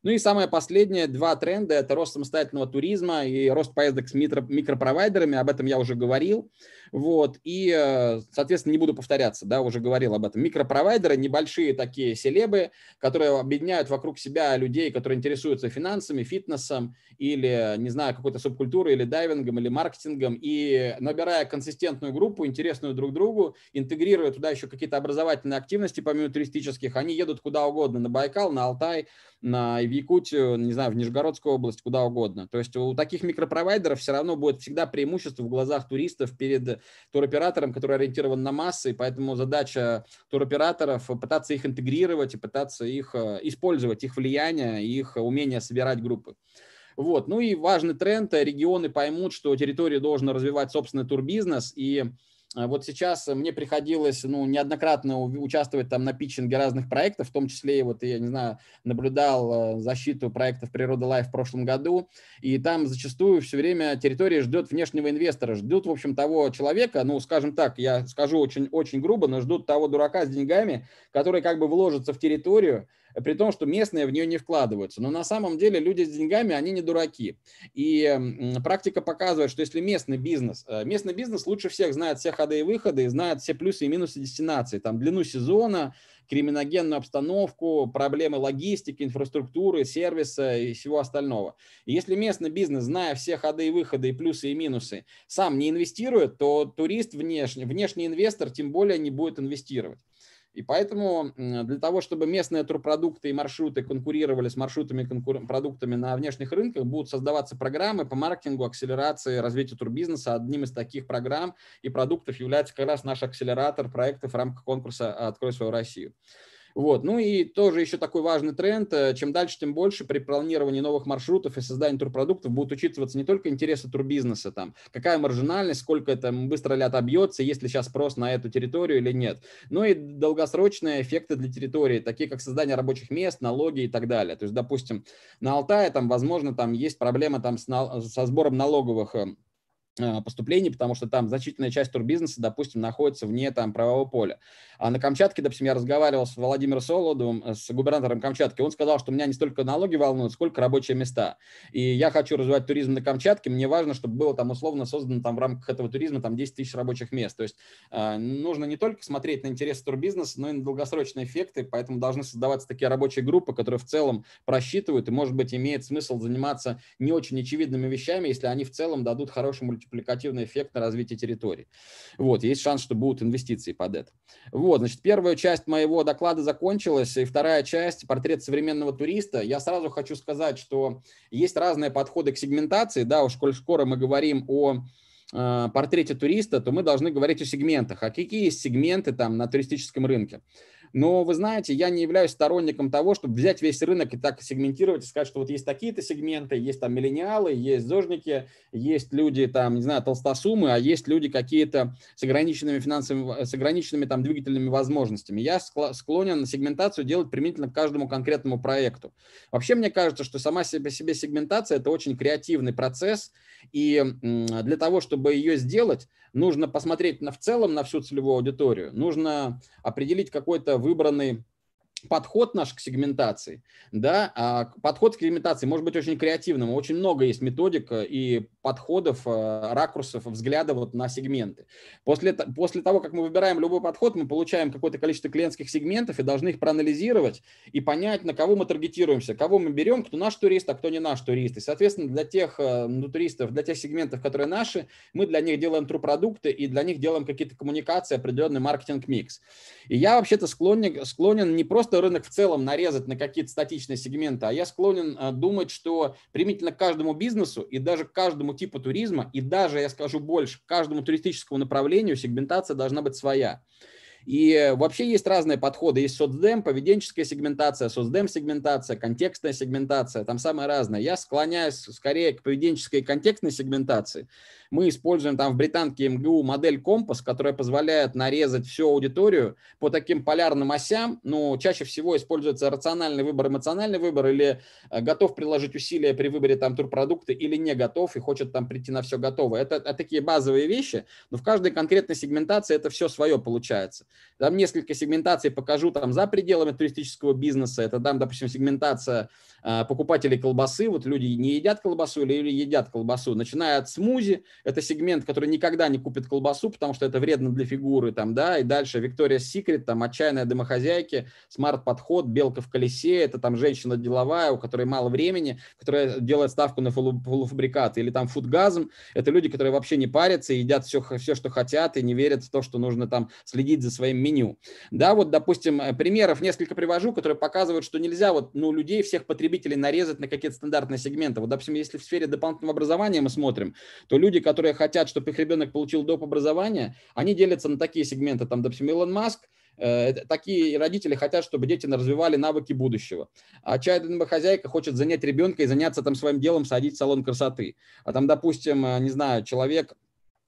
Ну и самое последнее, два тренда – это рост самостоятельного туризма и рост поездок с микропровайдерами, об этом я уже говорил. Вот, и, э, соответственно, не буду повторяться, да, уже говорил об этом. Микропровайдеры, небольшие такие селебы, которые объединяют вокруг себя людей, которые интересуются финансами, фитнесом или, не знаю, какой-то субкультурой, или дайвингом, или маркетингом, и набирая консистентную группу, интересную друг другу, интегрируя туда еще какие-то образовательные активности, помимо туристических, они едут куда угодно, на Байкал, на Алтай, на, в Якутию, не знаю, в Нижегородскую область, куда угодно. То есть у таких микропровайдеров все равно будет всегда преимущество в глазах туристов перед является туроператором, который ориентирован на массы, поэтому задача туроператоров пытаться их интегрировать и пытаться их э, использовать, их влияние, их умение собирать группы. Вот. Ну и важный тренд, регионы поймут, что территория должна развивать собственный турбизнес, и а вот сейчас мне приходилось ну, неоднократно участвовать там на питчинге разных проектов, в том числе, вот я не знаю, наблюдал э, защиту проектов Природа Лайф в прошлом году, и там зачастую все время территория ждет внешнего инвестора, ждут, в общем, того человека, ну, скажем так, я скажу очень, очень грубо, но ждут того дурака с деньгами, который как бы вложится в территорию, при том, что местные в нее не вкладываются. Но на самом деле люди с деньгами, они не дураки. И практика показывает, что если местный бизнес, э, местный бизнес лучше всех знает все ходы и выходы, и знает все плюсы и минусы дестинации, там длину сезона, криминогенную обстановку, проблемы логистики, инфраструктуры, сервиса и всего остального. И если местный бизнес, зная все ходы и выходы, и плюсы и минусы, сам не инвестирует, то турист внешний, внешний инвестор тем более не будет инвестировать. И поэтому для того, чтобы местные турпродукты и маршруты конкурировали с маршрутами конкур... продуктами на внешних рынках, будут создаваться программы по маркетингу, акселерации, развитию турбизнеса. Одним из таких программ и продуктов является как раз наш акселератор проектов в рамках конкурса «Открой свою Россию». Вот. Ну и тоже еще такой важный тренд. Э, чем дальше, тем больше при планировании новых маршрутов и создании турпродуктов будут учитываться не только интересы турбизнеса, там, какая маржинальность, сколько это быстро ли отобьется, есть ли сейчас спрос на эту территорию или нет. Ну и долгосрочные эффекты для территории, такие как создание рабочих мест, налоги и так далее. То есть, допустим, на Алтае там, возможно, там есть проблема там с, со сбором налоговых э, э, поступлений, потому что там значительная часть турбизнеса, допустим, находится вне там правового поля. А на Камчатке, допустим, я разговаривал с Владимиром Солодовым, э, с губернатором Камчатки. Он сказал, что меня не столько налоги волнуют, сколько рабочие места. И я хочу развивать туризм на Камчатке. Мне важно, чтобы было там условно создано там в рамках этого туризма там 10 тысяч рабочих мест. То есть э, нужно не только смотреть на интересы турбизнеса, но и на долгосрочные эффекты. Поэтому должны создаваться такие рабочие группы, которые в целом просчитывают и, может быть, имеет смысл заниматься не очень очевидными вещами, если они в целом дадут хороший мультипликативный эффект на развитие территории. Вот, есть шанс, что будут инвестиции под это. Вот. Всего, значит, первая часть моего доклада закончилась, и вторая часть – портрет современного туриста. Я сразу хочу сказать, что есть разные подходы к сегментации, да, уж коль скоро мы говорим о э, портрете туриста, то мы должны говорить о сегментах. А какие есть сегменты там на туристическом рынке? Но вы знаете, я не являюсь сторонником того, чтобы взять весь рынок и так сегментировать и сказать, что вот есть такие-то сегменты, есть там миллениалы, есть зожники, есть люди там, не знаю, толстосумы, а есть люди какие-то с ограниченными финансовыми, с ограниченными там двигательными возможностями. Я склонен сегментацию делать применительно к каждому конкретному проекту. Вообще мне кажется, что сама себе, себе сегментация это очень креативный процесс, и для того, чтобы ее сделать, нужно посмотреть на в целом на всю целевую аудиторию, нужно определить какой-то выбранный подход наш к сегментации, да, а, подход к сегментации может быть очень креативным, очень много есть методик э, и подходов, э, ракурсов, взглядов вот на сегменты. После, после того, как мы выбираем любой подход, мы получаем какое-то количество клиентских сегментов и должны их проанализировать и понять, на кого мы таргетируемся, кого мы берем, кто наш турист, а кто не наш турист. И, соответственно, для тех э, ну, туристов, для тех сегментов, которые наши, мы для них делаем тру-продукты и для них делаем какие-то коммуникации, определенный маркетинг-микс. И я вообще-то склонен, склонен не просто просто рынок в целом нарезать на какие-то статичные сегменты, а я склонен э, думать, что примитивно к каждому бизнесу и даже к каждому типу туризма, и даже, я скажу больше, к каждому туристическому направлению сегментация должна быть своя. И вообще есть разные подходы. Есть соцдем, поведенческая сегментация, соцдем-сегментация, контекстная сегментация, там самое разное. Я склоняюсь скорее к поведенческой и контекстной сегментации, мы используем там в британке МГУ модель компас, которая позволяет нарезать всю аудиторию по таким полярным осям. Ну, чаще всего используется рациональный выбор, эмоциональный выбор, или э, готов приложить усилия при выборе там турпродукта, или не готов и хочет там прийти на все готовое. Это, это такие базовые вещи, но в каждой конкретной сегментации это все свое получается. Там несколько сегментаций покажу там за пределами туристического бизнеса. Это там, допустим, сегментация э, покупателей колбасы. Вот люди не едят колбасу или едят колбасу, начиная от смузи, это сегмент, который никогда не купит колбасу, потому что это вредно для фигуры, там, да, и дальше Виктория Секрет, там, отчаянная домохозяйки, смарт-подход, белка в колесе, это там женщина деловая, у которой мало времени, которая делает ставку на полуфабрикаты, или там фудгазм, это люди, которые вообще не парятся, и едят все, все, что хотят, и не верят в то, что нужно там следить за своим меню. Да, вот, допустим, э, примеров несколько привожу, которые показывают, что нельзя вот, ну, людей, всех потребителей нарезать на какие-то стандартные сегменты. Вот, допустим, если в сфере дополнительного образования мы смотрим, то люди, которые хотят, чтобы их ребенок получил доп. образование, они делятся на такие сегменты, там, допустим, Илон Маск, э, такие родители хотят, чтобы дети развивали навыки будущего. А чайная домохозяйка хочет занять ребенка и заняться там своим делом, садить в салон красоты. А там, допустим, э, не знаю, человек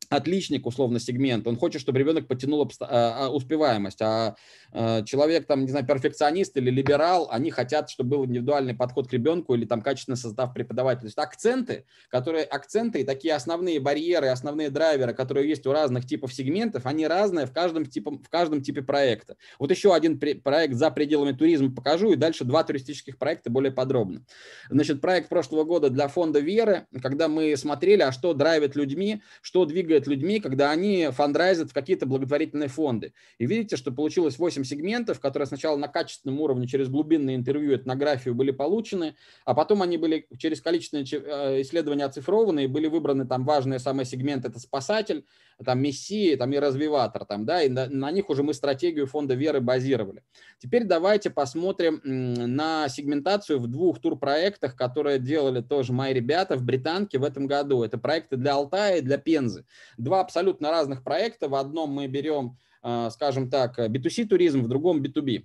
отличник, условно, сегмент, он хочет, чтобы ребенок потянул э, а, успеваемость, а Э, человек там, не знаю, перфекционист или либерал, они хотят, чтобы был индивидуальный подход к ребенку или там качественно создав преподавателя. То есть акценты, которые акценты и такие основные барьеры, основные драйверы, которые есть у разных типов сегментов, они разные в каждом, типе в каждом типе проекта. Вот еще один проект за пределами туризма покажу, и дальше два туристических проекта более подробно. Значит, проект прошлого года для фонда Веры, когда мы смотрели, а что драйвит людьми, что двигает людьми, когда они фандрайзят в какие-то благотворительные фонды. И видите, что получилось 8 8 сегментов, которые сначала на качественном уровне через глубинные интервью, этнографию были получены, а потом они были через количественные э, исследования оцифрованы и были выбраны там важные самые сегменты, это спасатель, там мессия, там и развиватор, там, да, и на, на них уже мы стратегию фонда веры базировали. Теперь давайте посмотрим на сегментацию в двух турпроектах, которые делали тоже мои ребята в Британке в этом году. Это проекты для Алтая и для Пензы. Два абсолютно разных проекта. В одном мы берем а, скажем так, B2C э, туризм, в другом B2B.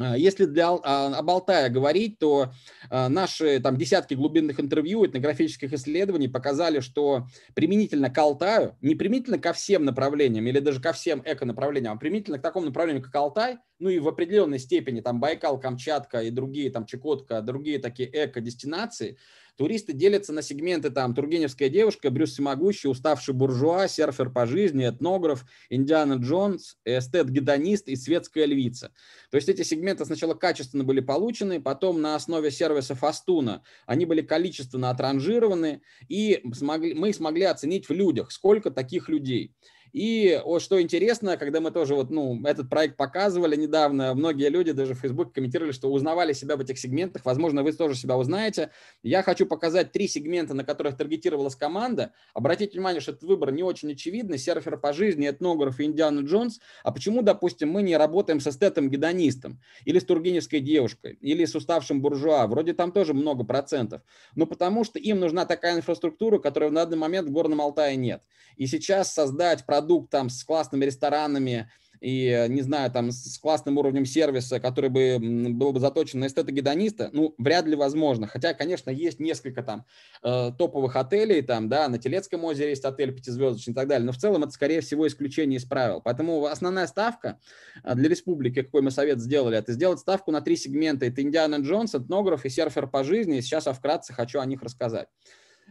А, если для, а, об Алтае говорить, то наши там, десятки глубинных интервью, этнографических исследований показали, что применительно к Алтаю, не применительно ко всем направлениям или даже ко всем эко-направлениям, а применительно к такому направлению, как Алтай, ну и в определенной степени там Байкал, Камчатка и другие, там Чукотка, другие такие эко-дестинации – Туристы делятся на сегменты там «Тургеневская девушка», «Брюс всемогущий», «Уставший буржуа», «Серфер по жизни», «Этнограф», «Индиана Джонс», «Эстет-гедонист» и «Светская львица». То есть эти сегменты сначала качественно были получены, потом на основе сервиса Фастуна они были количественно отранжированы, и смогли, мы смогли оценить в людях, сколько таких людей. И вот что интересно, когда мы тоже вот, ну, этот проект показывали недавно, многие люди даже в Facebook комментировали, что узнавали себя в этих сегментах, возможно, вы тоже себя узнаете. Я хочу показать три сегмента, на которых таргетировалась команда. Обратите внимание, что этот выбор не очень очевидный. Серфер по жизни, этнограф и Индиана Джонс. А почему, допустим, мы не работаем со эстетом-гедонистом или с тургеневской девушкой, или с уставшим буржуа? Вроде там тоже много процентов. Но ну, потому что им нужна такая инфраструктура, которой в данный момент в Горном Алтае нет. И сейчас создать продукт продукт там с классными ресторанами, и, э, не знаю, там, с классным уровнем сервиса, который бы был бы заточен на эстета-гедониста, ну, вряд ли возможно. Хотя, конечно, есть несколько там э, топовых отелей, там, да, на Телецком озере есть отель пятизвездочный и так далее, но в целом это, скорее всего, исключение из правил. Поэтому основная ставка э, для республики, какой мы совет сделали, это сделать ставку на три сегмента. Это Индиана Джонс, этнограф и серфер по жизни. И сейчас я вкратце хочу о них рассказать.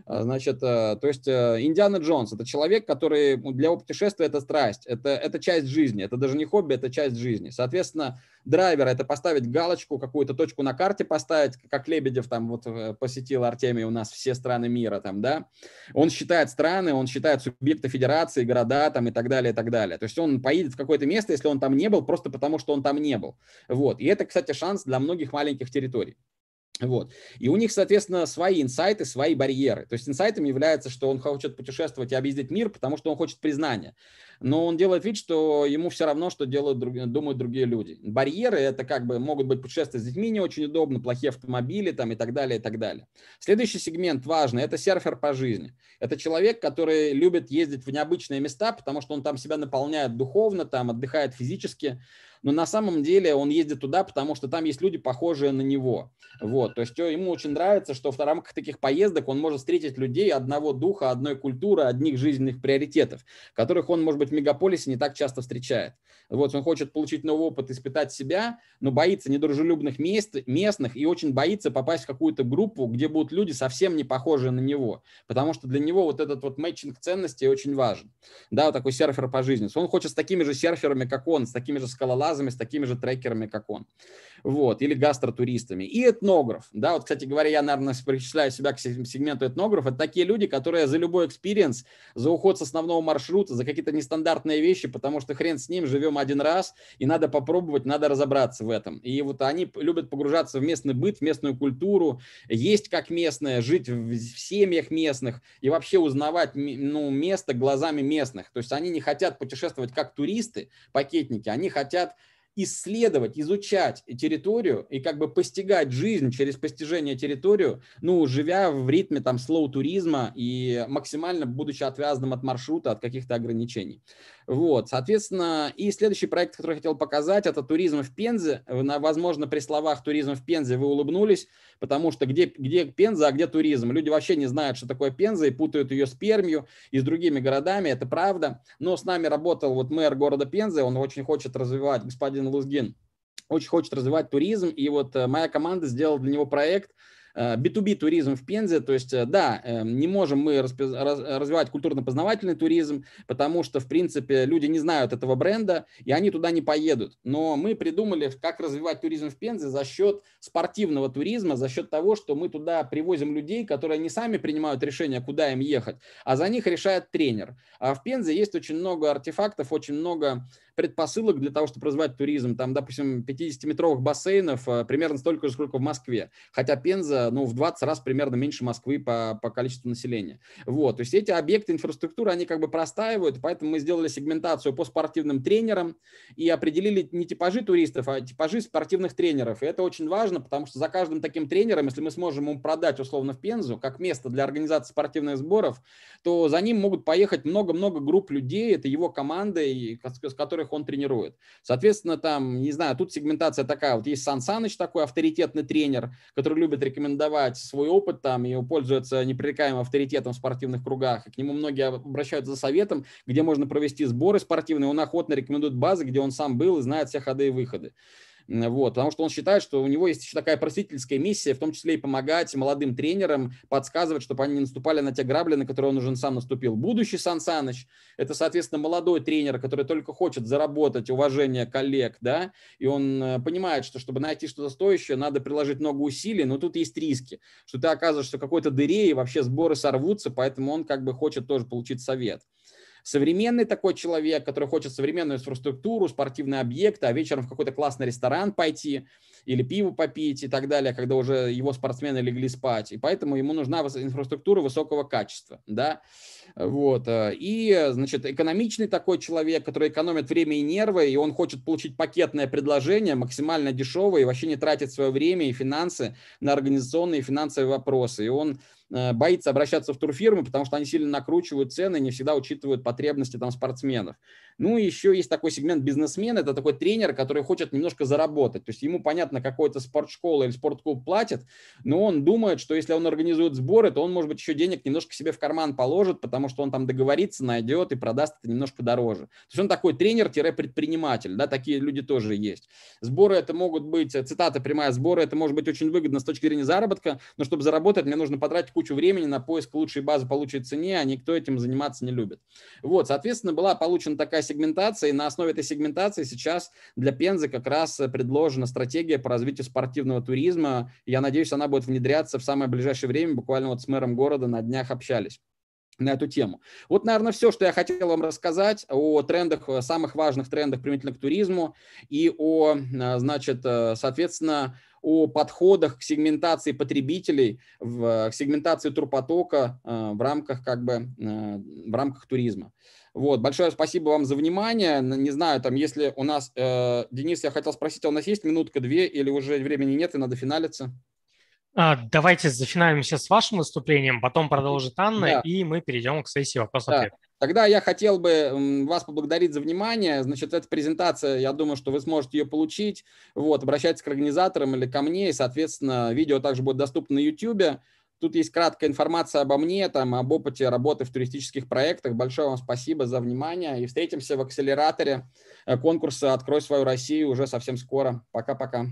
А, значит, э, то есть э, Индиана Джонс – это человек, который для его путешествия – это страсть, это, это часть жизни, это даже не хобби, это часть жизни. Соответственно, драйвер – это поставить галочку, какую-то точку на карте поставить, как Лебедев там вот э, посетил Артемий у нас все страны мира там, да. Он считает страны, он считает субъекты федерации, города там и так далее, и так далее. То есть он поедет в какое-то место, если он там не был, просто потому что он там не был. Вот. И это, кстати, шанс для многих маленьких территорий. Вот. И у них, соответственно, свои инсайты, свои барьеры. То есть инсайтом является, что он хочет путешествовать и объездить мир, потому что он хочет признания. Но он делает вид, что ему все равно, что делают, думают другие люди. Барьеры – это как бы могут быть путешествия с детьми не очень удобно, плохие автомобили там, и так далее, и так далее. Следующий сегмент важный – это серфер по жизни. Это человек, который любит ездить в необычные места, потому что он там себя наполняет духовно, там отдыхает физически но на самом деле он ездит туда, потому что там есть люди, похожие на него. Вот, то есть э, ему очень нравится, что в рамках таких поездок он может встретить людей одного духа, одной культуры, одних жизненных приоритетов, которых он, может быть, в мегаполисе не так часто встречает. Вот, он хочет получить новый опыт, испытать себя, но боится недружелюбных мест, местных и очень боится попасть в какую-то группу, где будут люди совсем не похожие на него, потому что для него вот этот вот мэтчинг ценностей очень важен. Да, вот такой серфер по жизни. Он хочет с такими же серферами, как он, с такими же скалолазами, базами, с такими же трекерами, как он вот, или гастротуристами, и этнограф, да, вот, кстати говоря, я, наверное, причисляю себя к сегменту этнограф, это такие люди, которые за любой экспириенс, за уход с основного маршрута, за какие-то нестандартные вещи, потому что хрен с ним, живем один раз, и надо попробовать, надо разобраться в этом, и вот они любят погружаться в местный быт, в местную культуру, есть как местное, жить в семьях местных, и вообще узнавать, ну, место глазами местных, то есть они не хотят путешествовать как туристы, пакетники, они хотят исследовать, изучать территорию и как бы постигать жизнь через постижение территорию, ну, живя в ритме там слоу-туризма и максимально будучи отвязанным от маршрута, от каких-то ограничений. Вот, соответственно, и следующий проект, который я хотел показать, это туризм в Пензе. Возможно, при словах туризм в Пензе вы улыбнулись, потому что где, где Пенза, а где туризм? Люди вообще не знают, что такое Пенза, и путают ее с Пермью и с другими городами, это правда. Но с нами работал вот мэр города Пензы, он очень хочет развивать, господин Лузгин, очень хочет развивать туризм, и вот э, моя команда сделала для него проект – B2B э, туризм в Пензе, то есть э, да, э, не можем мы развивать культурно-познавательный туризм, потому что, в принципе, люди не знают этого бренда, и они туда не поедут. Но мы придумали, как развивать туризм в Пензе за счет спортивного туризма, за счет того, что мы туда привозим людей, которые не сами принимают решение, куда им ехать, а за них решает тренер. А в Пензе есть очень много артефактов, очень много предпосылок для того, чтобы развивать туризм. Там, допустим, 50-метровых бассейнов э, примерно столько же, сколько в Москве. Хотя Пенза, ну, в 20 раз примерно меньше Москвы по, по количеству населения. Вот, то есть эти объекты инфраструктуры, они как бы простаивают, поэтому мы сделали сегментацию по спортивным тренерам и определили не типажи туристов, а типажи спортивных тренеров. И это очень важно, потому что за каждым таким тренером, если мы сможем ему продать условно в Пензу, как место для организации спортивных сборов, то за ним могут поехать много-много групп людей, это его команды, с которой которых он тренирует. Соответственно, там, не знаю, тут сегментация такая. Вот есть Сан Саныч, такой авторитетный тренер, который любит рекомендовать свой опыт там и пользуется непререкаемым авторитетом в спортивных кругах. И к нему многие обращаются за советом, где можно провести сборы спортивные. Он охотно рекомендует базы, где он сам был и знает все ходы и выходы вот, потому что он считает, что у него есть еще такая просветительская миссия, в том числе и помогать молодым тренерам, подсказывать, чтобы они не наступали на те грабли, на которые он уже сам наступил. Будущий Сан Саныч – это, соответственно, молодой тренер, который только хочет заработать уважение коллег, да, и он э, понимает, что чтобы найти что-то стоящее, надо приложить много усилий, но тут есть риски, что ты оказываешься в какой-то дыре, и вообще сборы сорвутся, поэтому он как бы хочет тоже получить совет современный такой человек, который хочет современную инфраструктуру, спортивные объекты, а вечером в какой-то классный ресторан пойти или пиво попить и так далее, когда уже его спортсмены легли спать. И поэтому ему нужна инфраструктура высокого качества, да. Вот. Э, и, значит, экономичный такой человек, который экономит время и нервы, и он хочет получить пакетное предложение, максимально дешевое, и вообще не тратит свое время и финансы на организационные и финансовые вопросы. И он Э, боится обращаться в турфирмы, потому что они сильно накручивают цены, не всегда учитывают потребности там спортсменов. Ну, еще есть такой сегмент бизнесмен, это такой тренер, который хочет немножко заработать. То есть ему, понятно, какой-то спортшкола или спортклуб платит, но он думает, что если он организует сборы, то он, может быть, еще денег немножко себе в карман положит, потому что он там договорится, найдет и продаст это немножко дороже. То есть он такой тренер-предприниматель, да, такие люди тоже есть. Сборы это могут быть, цитата прямая, сборы это может быть очень выгодно с точки зрения заработка, но чтобы заработать, мне нужно потратить кучу времени на поиск лучшей базы по лучшей цене, а никто этим заниматься не любит. Вот, соответственно, была получена такая сегментация, и на основе этой сегментации сейчас для Пензы как раз предложена стратегия по развитию спортивного туризма. Я надеюсь, она будет внедряться в самое ближайшее время. Буквально вот с мэром города на днях общались на эту тему. Вот, наверное, все, что я хотел вам рассказать о трендах, о самых важных трендах применительно к туризму и о, значит, соответственно, о подходах к сегментации потребителей, в, к сегментации турпотока э, в рамках, как бы, э, в рамках туризма. Вот, большое спасибо вам за внимание. Не знаю, там, если у нас... Э, Денис, я хотел спросить, а у нас есть минутка-две или уже времени нет и надо финалиться? А, давайте зафиналимся с вашим выступлением, потом продолжит Анна, да. и мы перейдем к сессии вопросов Да. Тогда я хотел бы вас поблагодарить за внимание. Значит, эта презентация, я думаю, что вы сможете ее получить. Вот, обращайтесь к организаторам или ко мне, и, соответственно, видео также будет доступно на YouTube. Тут есть краткая информация обо мне, там, об опыте работы в туристических проектах. Большое вам спасибо за внимание. И встретимся в акселераторе э, конкурса «Открой свою Россию» уже совсем скоро. Пока-пока.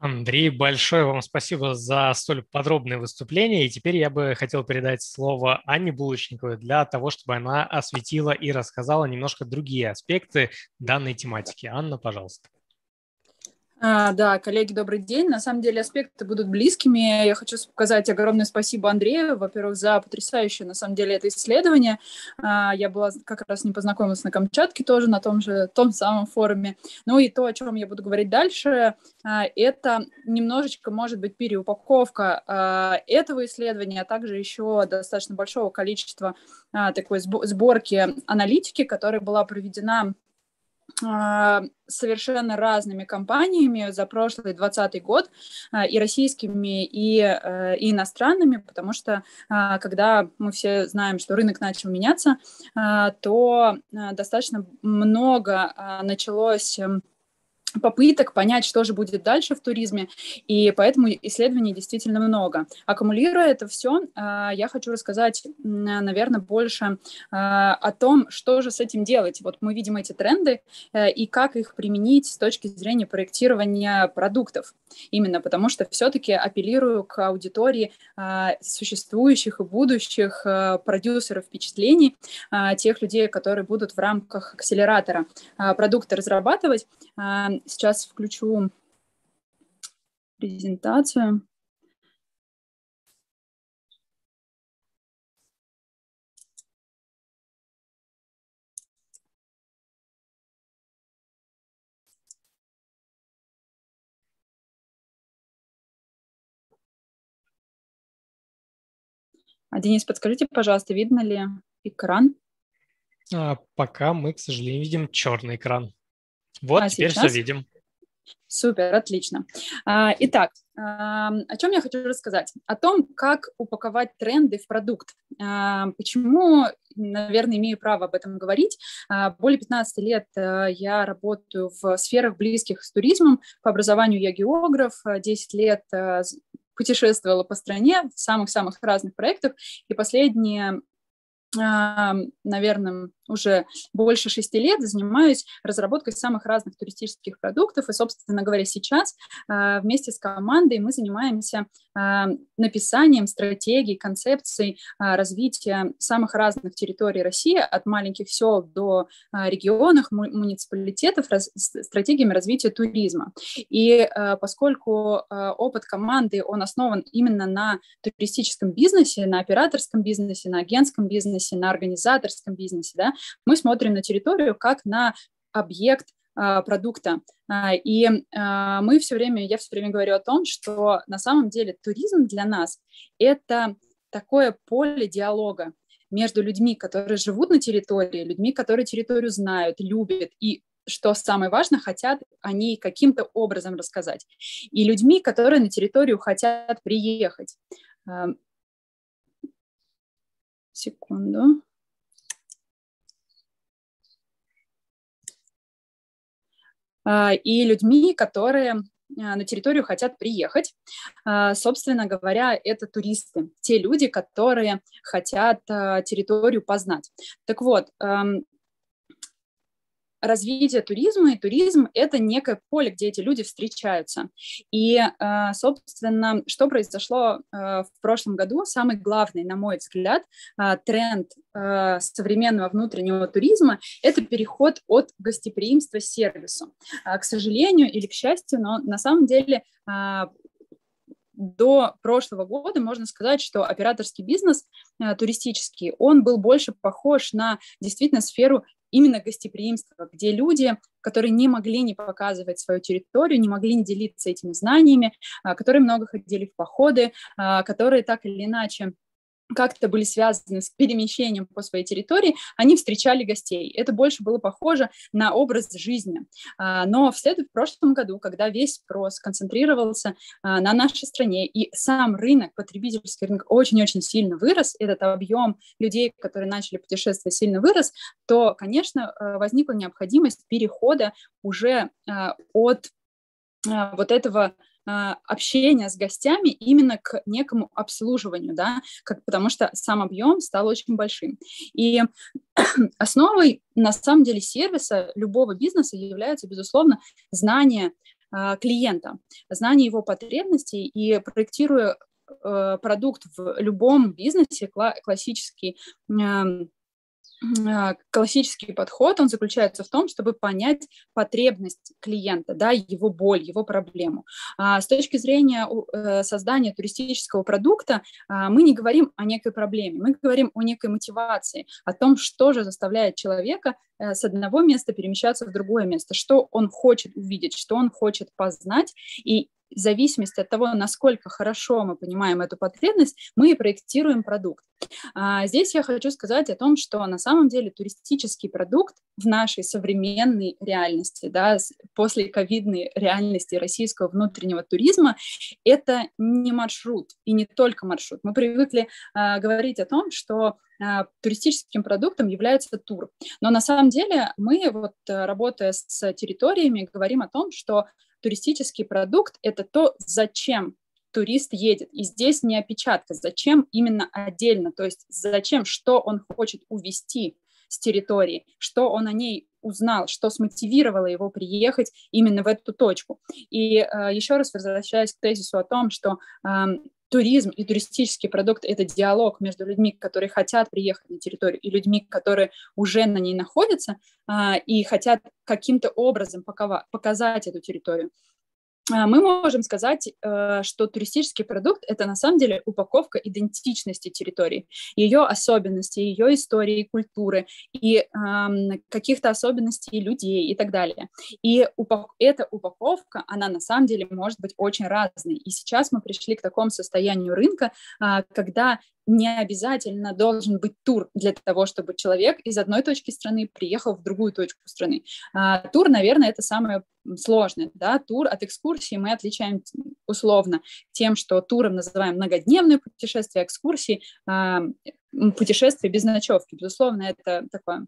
Андрей, большое вам спасибо за столь подробное выступление. И теперь я бы хотел передать слово Анне Булочниковой для того, чтобы она осветила и рассказала немножко другие аспекты данной тематики. Анна, пожалуйста. А, да, коллеги, добрый день. На самом деле аспекты будут близкими. Я хочу сказать огромное спасибо Андрею, во-первых, за потрясающее, на самом деле, это исследование. А, я была как раз не познакомилась на Камчатке тоже, на том же, том самом форуме. Ну и то, о чем я буду говорить дальше, а, это немножечко, может быть, переупаковка а, этого исследования, а также еще достаточно большого количества а, такой сборки аналитики, которая была проведена а, совершенно разными компаниями за прошлый 2020 год, а, и российскими, и, а, и иностранными, потому что когда мы все знаем, что рынок начал меняться, то достаточно много началось попыток понять, что же будет дальше в туризме, и поэтому исследований действительно много. Аккумулируя это все, а, я хочу рассказать, а, наверное, больше а, о том, что же с этим делать. Вот мы видим эти тренды э, и как их применить с точки зрения проектирования продуктов. Именно потому что все-таки апеллирую к аудитории существующих и будущих э, продюсеров впечатлений, тех людей, которые будут в рамках акселератора продукты разрабатывать, сейчас включу презентацию. А, Денис, подскажите, пожалуйста, видно ли экран? А, пока мы, к сожалению, видим черный экран. Вот, а теперь сейчас? все видим. Супер, отлично. А, итак, о чем я хочу рассказать? О том, как упаковать тренды в продукт. А, почему, наверное, имею право об этом говорить. А, более 15 лет я работаю в сферах близких с туризмом. По образованию я географ. 10 лет путешествовала по стране в самых-самых разных проектах. И последние, наверное, уже больше шести лет занимаюсь разработкой самых разных туристических продуктов. И, собственно говоря, сейчас а, вместе с командой мы занимаемся а, написанием стратегий, концепций а, развития самых разных территорий России, от маленьких сел до регионов, муниципалитетов, стратегиями развития туризма. И поскольку опыт команды, он основан именно на туристическом бизнесе, на операторском бизнесе, на агентском бизнесе, на организаторском бизнесе, да, мы смотрим на территорию как на объект а, продукта. А, и а, мы все время, я все время говорю о том, что на самом деле туризм для нас – это такое поле диалога между людьми, которые живут на территории, людьми, которые территорию знают, любят и что самое важное, хотят они каким-то образом рассказать, и людьми, которые на территорию хотят приехать. Секунду. А, и людьми, которые а, на территорию хотят приехать. А, собственно говоря, это туристы, те люди, которые хотят территорию познать. Так вот, развитие туризма, и туризм — это некое поле, где эти люди встречаются. И, э, собственно, что произошло э, в прошлом году, самый главный, на мой взгляд, э, тренд современного внутреннего туризма — это переход от гостеприимства к сервису. А, к сожалению или к счастью, но на самом деле а, до прошлого года можно сказать, что операторский бизнес э, туристический, он был больше похож на действительно сферу именно гостеприимства, где люди, которые не могли не показывать свою территорию, не могли не делиться этими знаниями, э, которые много ходили в походы, э, которые так или иначе как-то были связаны с перемещением по своей территории, они встречали гостей. Это больше было похоже на образ жизни. А, но в, след... в прошлом году, когда весь спрос концентрировался а, на нашей стране, и сам рынок, потребительский рынок, очень-очень сильно вырос, этот объем людей, которые начали путешествовать, сильно вырос, то, конечно, э, возникла необходимость перехода уже э, от э, вот этого а, общения с гостями именно к некому обслуживанию, да, как, потому что сам объем стал очень большим. И *clears throat* основой, на самом деле, сервиса любого бизнеса является, безусловно, знание а, клиента, знание его потребностей и проектируя э, продукт в любом бизнесе, классический а, классический подход, он заключается в том, чтобы понять потребность клиента, да, его боль, его проблему. А с точки зрения э, создания туристического продукта а, мы не говорим о некой проблеме, мы говорим о некой мотивации, о том, что же заставляет человека э, с одного места перемещаться в другое место, что он хочет увидеть, что он хочет познать, и в зависимости от того, насколько хорошо мы понимаем эту потребность, мы и проектируем продукт. А здесь я хочу сказать о том, что на самом деле туристический продукт в нашей современной реальности, да, после ковидной реальности российского внутреннего туризма, это не маршрут и не только маршрут. Мы привыкли а, говорить о том, что а, туристическим продуктом является тур. Но на самом деле мы, вот, э, работая с территориями, говорим о том, что туристический продукт – это то, зачем турист едет. И здесь не опечатка, зачем именно отдельно, то есть зачем, что он хочет увести с территории, что он о ней узнал, что смотивировало его приехать именно в эту точку. И э, еще раз возвращаясь к тезису о том, что эм, туризм и туристический продукт — это диалог между людьми, которые хотят приехать на территорию, и людьми, которые уже на ней находятся а, и хотят каким-то образом показать эту территорию. А, мы можем сказать, э, что туристический продукт – это на самом деле упаковка идентичности территории, ее особенностей, ее истории, культуры и каких-то особенностей людей и так далее. И упак... эта упаковка, она на самом деле может быть очень разной. И сейчас мы пришли к такому состоянию рынка, а, когда не обязательно должен быть тур для того, чтобы человек из одной точки страны приехал в другую точку страны. А, тур, наверное, это самое сложное. Да? Тур от экскурсии мы отличаем условно тем, что туром называем многодневное путешествие, экскурсии а, путешествие без ночевки. Безусловно, это такое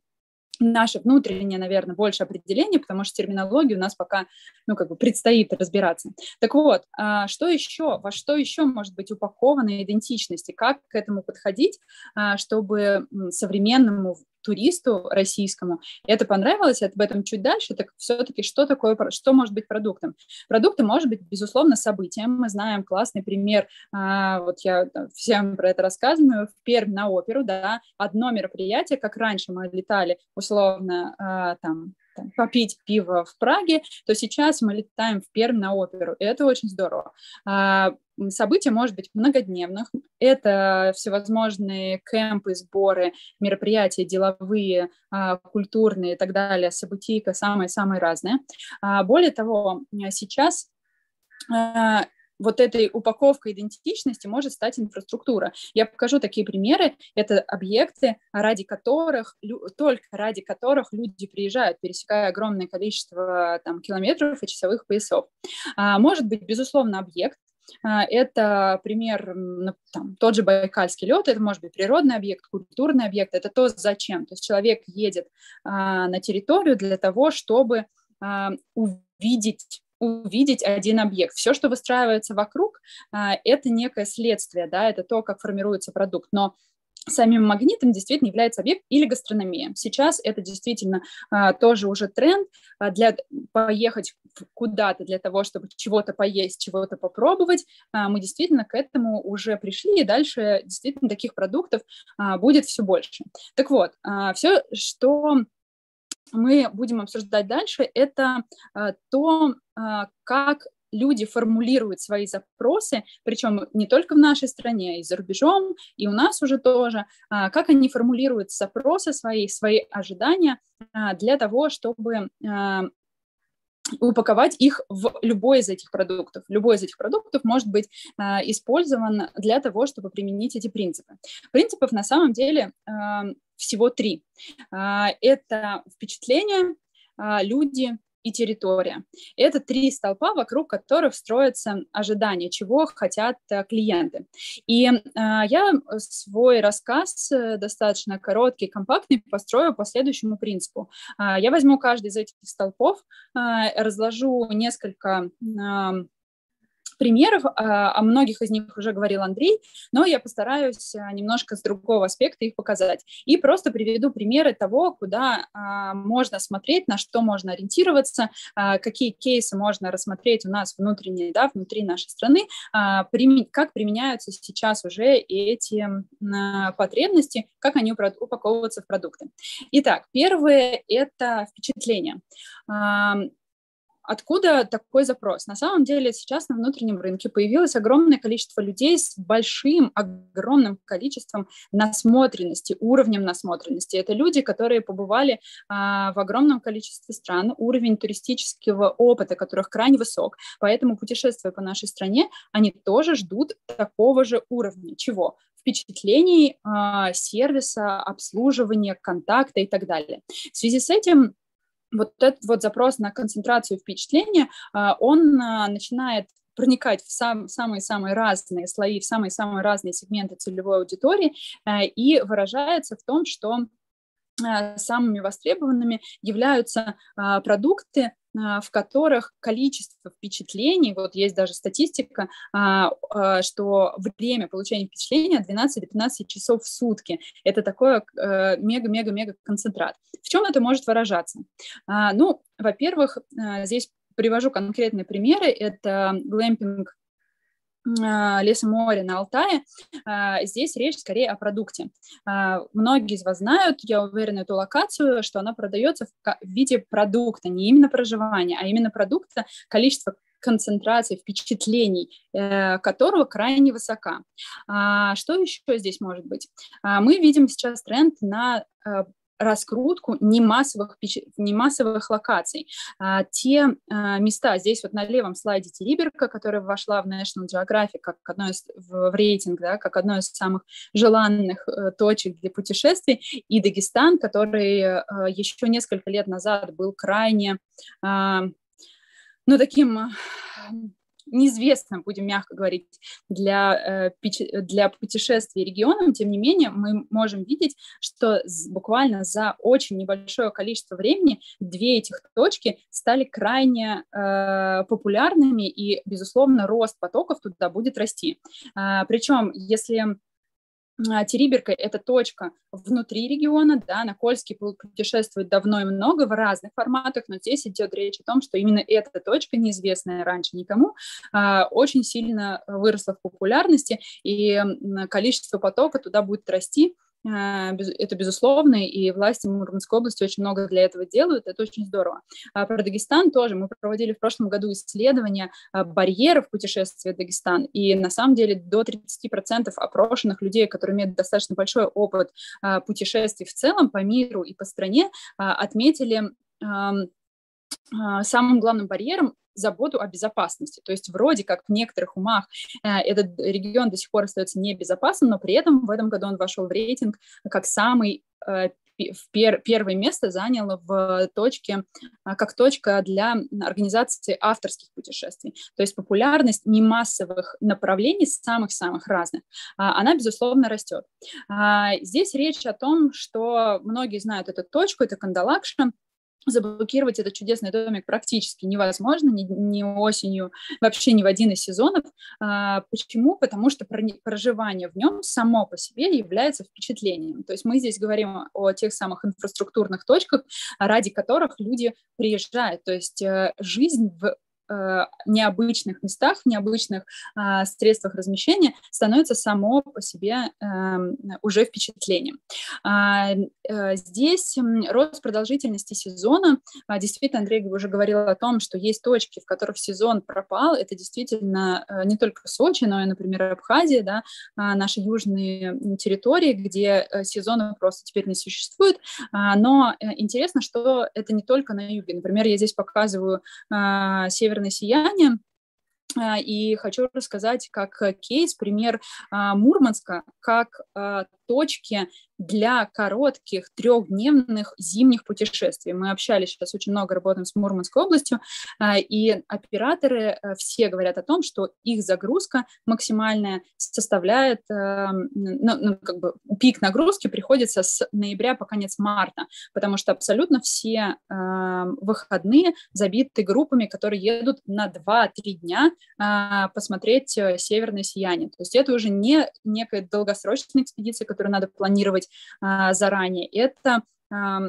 наше внутреннее, наверное, больше определение, потому что терминологию у нас пока, ну, как бы предстоит разбираться. Так вот, а, что еще, во что еще может быть упакована идентичность и как к этому подходить, а, чтобы современному туристу российскому это понравилось, об этом чуть дальше, так все-таки что такое, что может быть продуктом? Продуктом может быть, безусловно, событием. Мы знаем классный пример, а, вот я всем про это рассказываю, в Пермь на оперу, да, одно мероприятие, как раньше мы летали, условно, а, там, попить пиво в Праге, то сейчас мы летаем в Пермь на оперу. И это очень здорово. А, событий может быть многодневных. Это всевозможные кемпы, сборы, мероприятия деловые, а, культурные и так далее, событийка самые-самые разные. А, более того, сейчас а, вот этой упаковкой идентичности может стать инфраструктура. Я покажу такие примеры. Это объекты, ради которых, только ради которых люди приезжают, пересекая огромное количество там, километров и часовых поясов. А, может быть, безусловно, объект, а, это пример, там, тот же байкальский лед, это может быть природный объект, культурный объект, это то, зачем. То есть человек едет а, на территорию для того, чтобы а, увидеть увидеть один объект. Все, что выстраивается вокруг, а, это некое следствие, да, это то, как формируется продукт. Но самим магнитом действительно является объект или гастрономия. Сейчас это действительно а, тоже уже тренд а, для поехать куда-то для того, чтобы чего-то поесть, чего-то попробовать. мы действительно к этому уже пришли, и дальше действительно таких продуктов будет все больше. Так вот, все, что мы будем обсуждать дальше, это э, то, э, как люди формулируют свои запросы, причем не только в нашей стране, и за рубежом, и у нас уже тоже, э, как они формулируют запросы свои, свои ожидания для того, чтобы упаковать их в любой из этих продуктов. Любой из этих продуктов может быть использован для того, чтобы применить эти принципы. Принципов на самом деле всего три. А, это впечатление, а, люди и территория. Это три столпа, вокруг которых строятся ожидания, чего хотят э, клиенты. И а, я свой рассказ, э, достаточно короткий, компактный, построю по следующему принципу. я возьму каждый из этих столпов, разложу несколько примеров, а, о многих из них уже говорил Андрей, но я постараюсь а, немножко с другого аспекта их показать. И просто приведу примеры того, куда а, можно смотреть, на что можно ориентироваться, какие кейсы можно рассмотреть у нас внутренние, да, внутри нашей страны, как применяются сейчас уже эти потребности, как они упаковываются в продукты. Итак, первое – это впечатление. Откуда такой запрос? На самом деле сейчас на внутреннем рынке появилось огромное количество людей с большим, огромным количеством насмотренности, уровнем насмотренности. Это люди, которые побывали а, в огромном количестве стран, уровень туристического опыта которых крайне высок. Поэтому, путешествуя по нашей стране, они тоже ждут такого же уровня. Чего? впечатлений, а, сервиса, обслуживания, контакта и так далее. В связи с этим вот этот вот запрос на концентрацию впечатления, а, он а, начинает проникать в самые-самые разные слои, в самые-самые разные сегменты целевой аудитории а, и выражается в том, что самыми востребованными являются продукты, а, в которых количество впечатлений, вот есть даже статистика, а, а, что время получения впечатления 12-15 часов в сутки. Это такой э, мега-мега-мега концентрат. В чем это может выражаться? Ну, во-первых, э, здесь привожу конкретные примеры. Это глэмпинг а, лес и море на Алтае, а, здесь речь скорее о продукте. А, многие из вас знают, я уверена, эту локацию, что она продается в виде продукта, не именно проживания, а именно продукта, количество концентрации впечатлений, э, которого крайне высока. Что еще здесь может быть? Мы видим сейчас тренд на э, раскрутку не массовых, не массовых локаций. А, те а, места, здесь вот на левом слайде Териберка, которая вошла в National Geographic как одно из, в, в рейтинг, да, как одно из самых желанных э, точек для путешествий, и Дагестан, который э, еще несколько лет назад был крайне, э, ну, таким неизвестным, будем мягко говорить, для, э, для путешествий регионам, тем не менее мы можем видеть, что буквально за очень небольшое количество времени две этих точки стали крайне э, популярными, и, безусловно, рост потоков туда будет расти. Э, причем, если а, Териберка – это точка внутри региона, да, На Кольский Накольский путешествует давно и много в разных форматах, но здесь идет речь о том, что именно эта точка, неизвестная раньше никому, а, очень сильно выросла в популярности, и количество потока туда будет расти, а, это безусловно, и власти Мурманской области очень много для этого делают, это очень здорово. а Про Дагестан тоже мы проводили в прошлом году исследование а, барьеров путешествия в Дагестан, и на самом деле до 30% опрошенных людей, которые имеют достаточно большой опыт а, путешествий в целом по миру и по стране, отметили самым главным барьером заботу о безопасности. То есть вроде как в некоторых умах э, этот регион до сих пор остается небезопасным, но при этом в этом году он вошел в рейтинг как самый э, в пер, первое место заняла в точке, э, как точка для организации авторских путешествий. То есть популярность не массовых направлений, самых-самых разных, а она, безусловно, растет. А здесь речь о том, что многие знают эту точку, это Кандалакша, заблокировать этот чудесный домик практически невозможно, ни, ни осенью, вообще ни в один из сезонов. А, почему? Потому что проживание в нем само по себе является впечатлением. То есть мы здесь говорим о тех самых инфраструктурных точках, ради которых люди приезжают. То есть э, жизнь в Э, необычных местах, в необычных а, средствах размещения становится само по себе а, уже впечатлением. А, э, здесь рост продолжительности сезона, а, действительно, Андрей уже говорил о том, что есть точки, в которых сезон пропал, это действительно э, не только Сочи, но и, например, Абхазия, да, а, наши южные территории, где сезона просто теперь не существует, а, но интересно, что это не только на юге. Например, я здесь показываю север «Северное сияние», а, и хочу рассказать как э, кейс, пример а, Мурманска, как а, точки для коротких трехдневных зимних путешествий. Мы общались сейчас очень много, работаем с Мурманской областью, а, и операторы э, все говорят о том, что их загрузка максимальная составляет, э, ну, ну, как бы пик нагрузки приходится с ноября по конец марта, потому что абсолютно все э, выходные забиты группами, которые едут на 2-3 дня посмотреть северное сияние. То есть это уже не некая долгосрочная экспедиция, которая которые надо планировать а, заранее. Это а,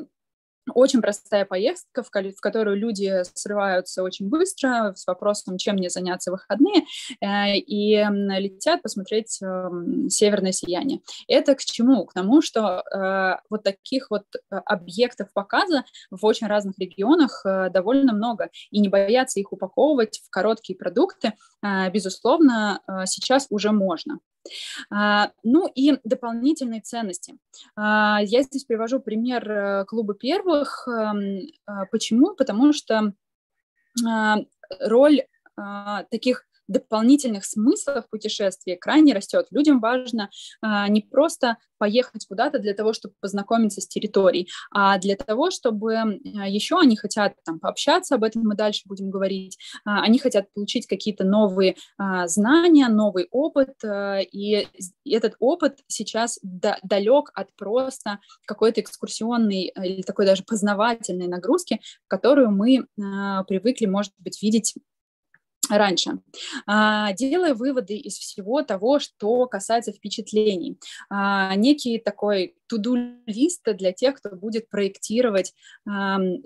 очень простая поездка, в, в которую люди срываются очень быстро с вопросом, чем мне заняться в выходные, э, и летят посмотреть эм, северное сияние. Это к чему? К тому, что э, вот таких вот э, объектов показа в очень разных регионах довольно много, и не бояться их упаковывать в короткие продукты, безусловно, сейчас уже можно. А, ну и дополнительные ценности. А, я здесь привожу пример э, клуба первых. Эм, а, почему? Потому что роль таких дополнительных смыслов путешествия крайне растет. Людям важно а, не просто поехать куда-то для того, чтобы познакомиться с территорией, а для того, чтобы а, еще они хотят там пообщаться, об этом мы дальше будем говорить, а, они хотят получить какие-то новые а, знания, новый опыт, а, и этот опыт сейчас да, далек от просто какой-то экскурсионной а, или такой даже познавательной нагрузки, которую мы а, привыкли, может быть, видеть раньше, а, делая выводы из всего того, что касается впечатлений. А, некий такой туду для тех, кто будет проектировать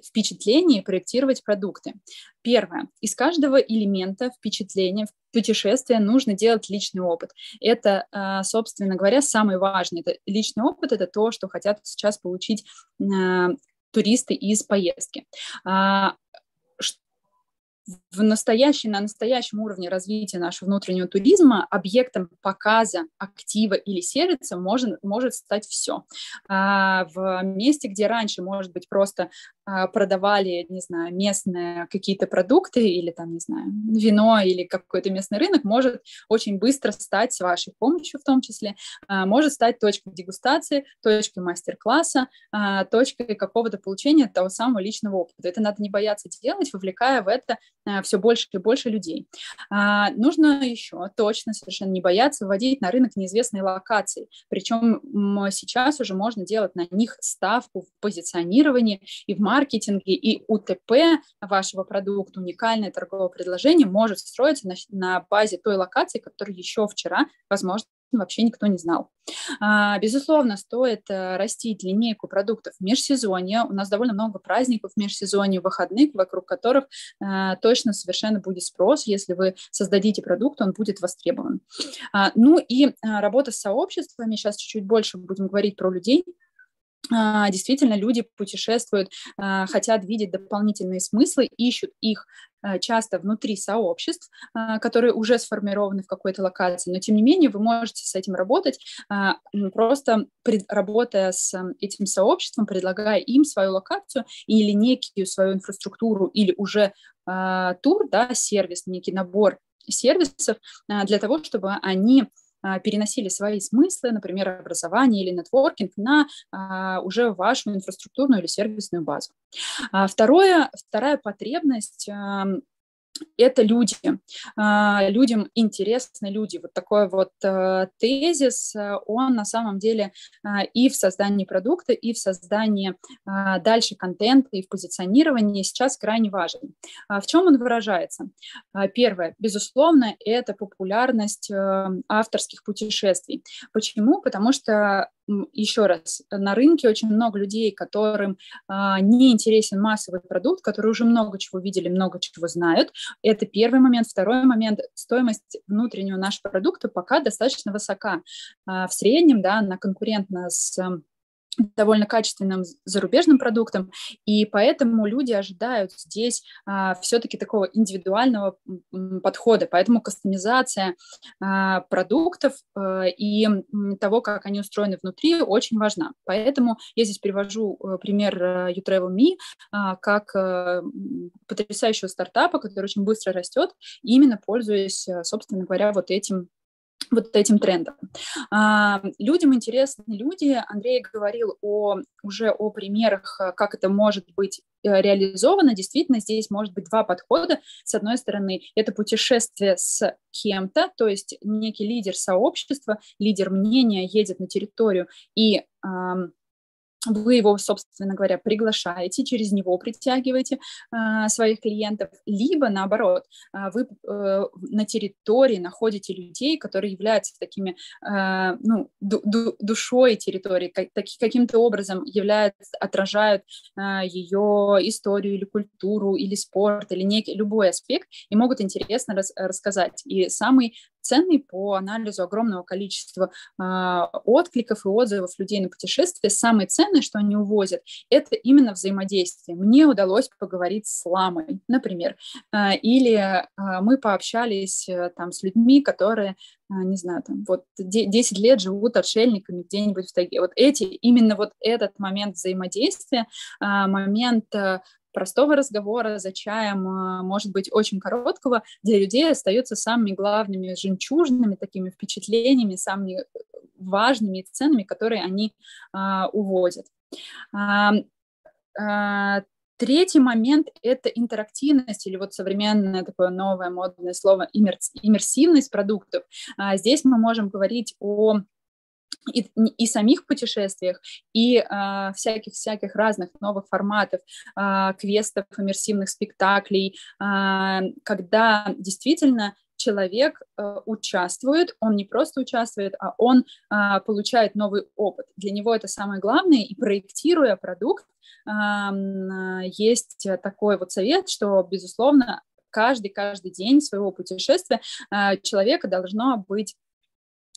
впечатления и проектировать продукты. Первое. Из каждого элемента впечатления, в путешествие нужно делать личный опыт. Это, а, собственно говоря, самое важное. Это личный опыт – это то, что хотят сейчас получить туристы из поездки в настоящий, на настоящем уровне развития нашего внутреннего туризма объектом показа актива или сервиса может, может стать все. А в месте, где раньше, может быть, просто а, продавали, не знаю, местные какие-то продукты или там, не знаю, вино или какой-то местный рынок, может очень быстро стать, с вашей помощью в том числе, а, может стать точкой дегустации, точкой мастер-класса, а, точкой какого-то получения того самого личного опыта. Это надо не бояться делать, вовлекая в это все больше и больше людей. Нужно еще точно совершенно не бояться вводить на рынок неизвестные локации, причем сейчас уже можно делать на них ставку в позиционировании и в маркетинге, маркетинге и УТП вашего продукта, уникальное торговое предложение, может строиться на, на базе той локации, которую еще вчера, возможно, вообще никто не знал. А, безусловно, стоит э, растить линейку продуктов в межсезонье. У нас довольно много праздников в межсезонье, выходных, вокруг которых э, точно совершенно будет спрос. Если вы создадите продукт, он будет востребован. А, ну и э, работа с сообществами. Сейчас чуть-чуть больше будем говорить про людей, а, действительно люди путешествуют, а, хотят видеть дополнительные смыслы, ищут их а, часто внутри сообществ, которые уже сформированы в какой-то локации, но тем не менее вы можете с этим работать, просто работая с этим сообществом, предлагая им свою локацию или некую свою инфраструктуру, или уже тур, да, сервис, некий набор сервисов для того, чтобы они а, переносили свои смыслы, например, образование или нетворкинг, на а, уже вашу инфраструктурную или сервисную базу. А второе, вторая потребность это люди. А, людям интересны люди. Вот такой вот э, тезис, э, он на самом деле а, и в создании продукта, и в создании а, дальше контента, и в позиционировании сейчас крайне важен. В чем он выражается? Первое, безусловно, это популярность э, авторских путешествий. Почему? Потому что еще раз, на рынке очень много людей, которым а, не интересен массовый продукт, которые уже много чего видели, много чего знают. Это первый момент. Второй момент, стоимость внутреннего нашего продукта пока достаточно высока. А, в среднем, да, она конкурентна с довольно качественным зарубежным продуктом, и поэтому люди ожидают здесь а, все-таки такого индивидуального подхода, поэтому кастомизация а, продуктов а, и того, как они устроены внутри, очень важна. Поэтому я здесь привожу э, пример YouTravel.me э, а, как а, потрясающего стартапа, который очень быстро растет, именно пользуясь, собственно говоря, вот этим вот этим трендом. А, людям интересны люди. Андрей говорил о, уже о примерах, э, как это может быть э, реализовано. Действительно, здесь может быть два подхода. С одной стороны, это путешествие с кем-то, то есть некий лидер сообщества, лидер мнения едет на территорию и вы его, собственно говоря, приглашаете, через него притягиваете э, своих клиентов, либо наоборот, а, вы э, на территории находите людей, которые являются такими, э, ну, душой территории, как, каким-то образом являются, отражают э, ее историю или культуру, или спорт, или некий, любой аспект, и могут интересно рас рассказать. И самый ценный по анализу огромного количества а, откликов и отзывов людей на путешествие. Самое ценное, что они увозят, это именно взаимодействие. Мне удалось поговорить с ламой, например, а, или а, мы пообщались э, там с людьми, которые не знаю, там, вот 10 лет живут отшельниками где-нибудь в тайге. Вот эти, именно вот этот момент взаимодействия, момент э, простого разговора за чаем, э, может быть, очень короткого, для людей остаются самыми главными жемчужными такими впечатлениями, самыми э, важными и ценными, которые они а, уводят. А, а, Третий момент – это интерактивность или вот современное такое новое модное слово иммерсивность продуктов. А, здесь мы можем говорить о и, и самих путешествиях, и всяких-всяких а, разных новых форматов, а, квестов, иммерсивных спектаклей, а, когда действительно человек э, участвует, он не просто участвует, а он э, получает новый опыт. Для него это самое главное, и проектируя продукт, э, есть такой вот совет, что, безусловно, каждый, каждый день своего путешествия э, человека должно быть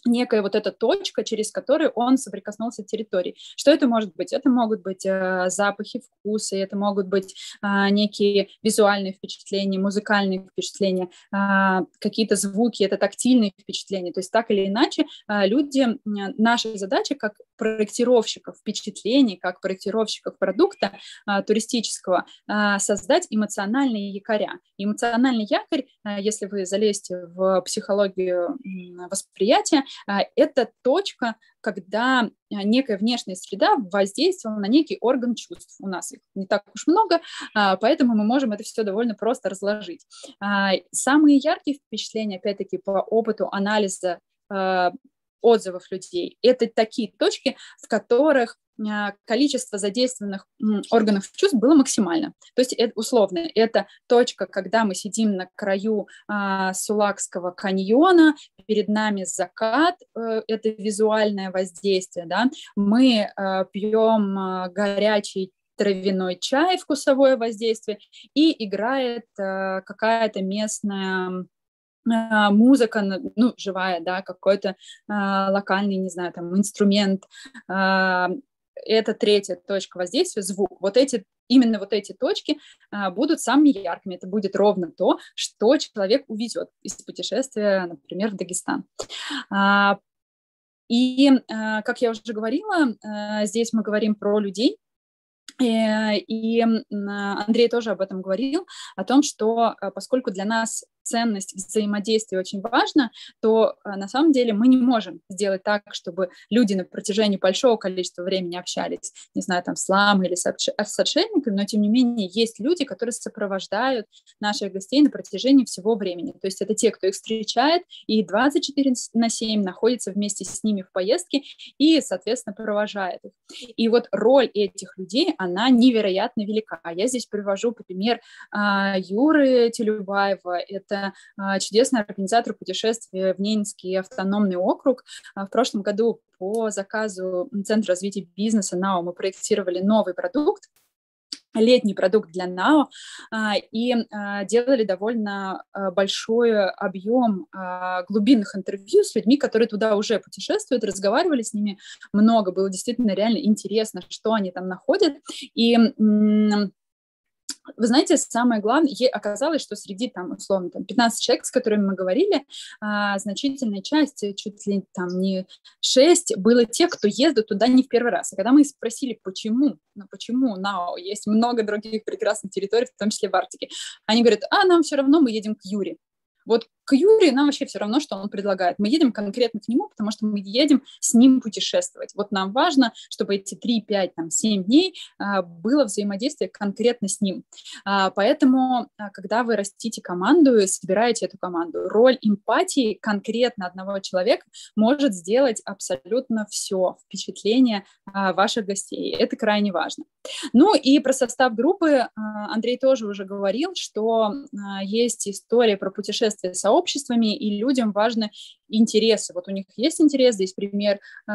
некая вот эта точка, через которую он соприкоснулся с территорией. Что это может быть? Это могут быть э, запахи, вкусы, это могут быть э, некие визуальные впечатления, музыкальные впечатления, э, какие-то звуки, это тактильные впечатления. То есть так или иначе э, люди, э, наша задача как проектировщиков впечатлений, как проектировщиков продукта а, туристического, а, создать эмоциональные якоря. Эмоциональный якорь, а, если вы залезете в психологию восприятия, а, это точка, когда а, некая внешняя среда воздействовала на некий орган чувств. У нас их не так уж много, а, поэтому мы можем это все довольно просто разложить. А, самые яркие впечатления, опять-таки, по опыту анализа отзывов людей. Это такие точки, в которых а, количество задействованных органов чувств было максимально. То есть это, условно, это точка, когда мы сидим на краю а, Сулакского каньона, перед нами закат, э, это визуальное воздействие, да, мы э, пьем э, горячий травяной чай, вкусовое воздействие, и играет э, какая-то местная а, музыка, ну, живая, да, какой-то а, локальный, не знаю, там, инструмент, а, это третья точка воздействия, звук. Вот эти, именно вот эти точки а, будут самыми яркими. Это будет ровно то, что человек увезет из путешествия, например, в Дагестан. А, и, а, как я уже говорила, а, здесь мы говорим про людей, э, и Андрей тоже об этом говорил, о том, что поскольку для нас ценность взаимодействия очень важна, то э, на самом деле мы не можем сделать так, чтобы люди на протяжении большого количества времени общались, не знаю, там с ламой или с отшельниками, но тем не менее есть люди, которые сопровождают наших гостей на протяжении всего времени. То есть это те, кто их встречает и 24 на 7 находится вместе с ними в поездке и, соответственно, провожает их. И вот роль этих людей, она невероятно велика. Я здесь привожу пример а, Юры Телюбаева. Это это а, чудесный организатор путешествия в Ненецкий автономный округ. А, в прошлом году по заказу Центра развития бизнеса НАО мы проектировали новый продукт, летний продукт для НАО а, и делали довольно большой объем глубинных интервью с людьми, которые туда уже путешествуют, разговаривали с ними много, было действительно реально интересно, что они там находят. И вы знаете, самое главное, оказалось, что среди там, условно, там, 15 человек, с которыми мы говорили, а, значительная часть, э, чуть ли там не 6, было тех, кто ездит туда не в первый раз. И когда мы спросили, почему, ну почему на, есть много других прекрасных территорий, в том числе в Арктике, они говорят, а нам все равно, мы едем к Юре. Вот к Юрию нам вообще все равно, что он предлагает. Мы едем конкретно к нему, потому что мы едем с ним путешествовать. Вот нам важно, чтобы эти 3, 5, там, 7 дней а, было взаимодействие конкретно с ним. А, поэтому, а, когда вы растите команду, собираете эту команду, роль эмпатии конкретно одного человека может сделать абсолютно все впечатление ваших гостей. Это крайне важно. Ну и про состав группы Андрей тоже уже говорил, что есть история про путешествие сообщества, сообществами, и людям важны интересы. Вот у них есть интерес, здесь пример э,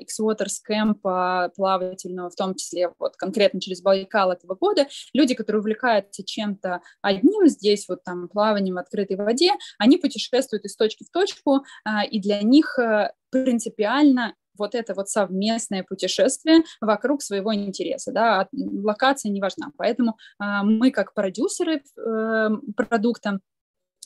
x waters Camp э, плавательного, в том числе вот конкретно через Байкал этого года. Люди, которые увлекаются чем-то одним, здесь вот там плаванием в открытой воде, они путешествуют из точки в точку, э, и для них э, принципиально вот это вот совместное путешествие вокруг своего интереса, да, локация не важна, поэтому э, мы как продюсеры э, продукта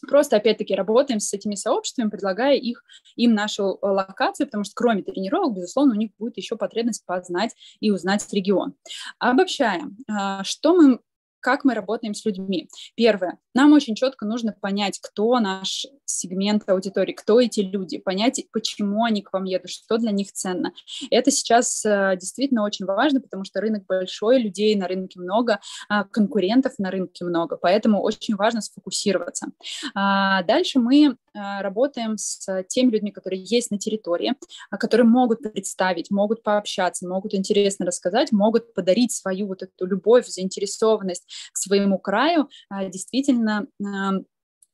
Просто, опять-таки, работаем с этими сообществами, предлагая их, им нашу э, локацию, потому что кроме тренировок, безусловно, у них будет еще потребность познать и узнать регион. Обобщаем, а, что мы как мы работаем с людьми. Первое нам очень четко нужно понять, кто наш сегмент аудитории, кто эти люди, понять, почему они к вам едут, что для них ценно. Это сейчас э, действительно очень важно, потому что рынок большой, людей на рынке много, а конкурентов на рынке много, поэтому очень важно сфокусироваться. А, дальше мы э, работаем с теми людьми, которые есть на территории, а, которые могут представить, могут пообщаться, могут интересно рассказать, могут подарить свою вот эту любовь, заинтересованность к своему краю, действительно именно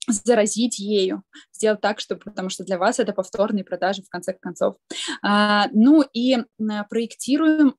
заразить ею, сделать так, чтобы, потому что для вас это повторные продажи в конце концов. А, ну и проектируем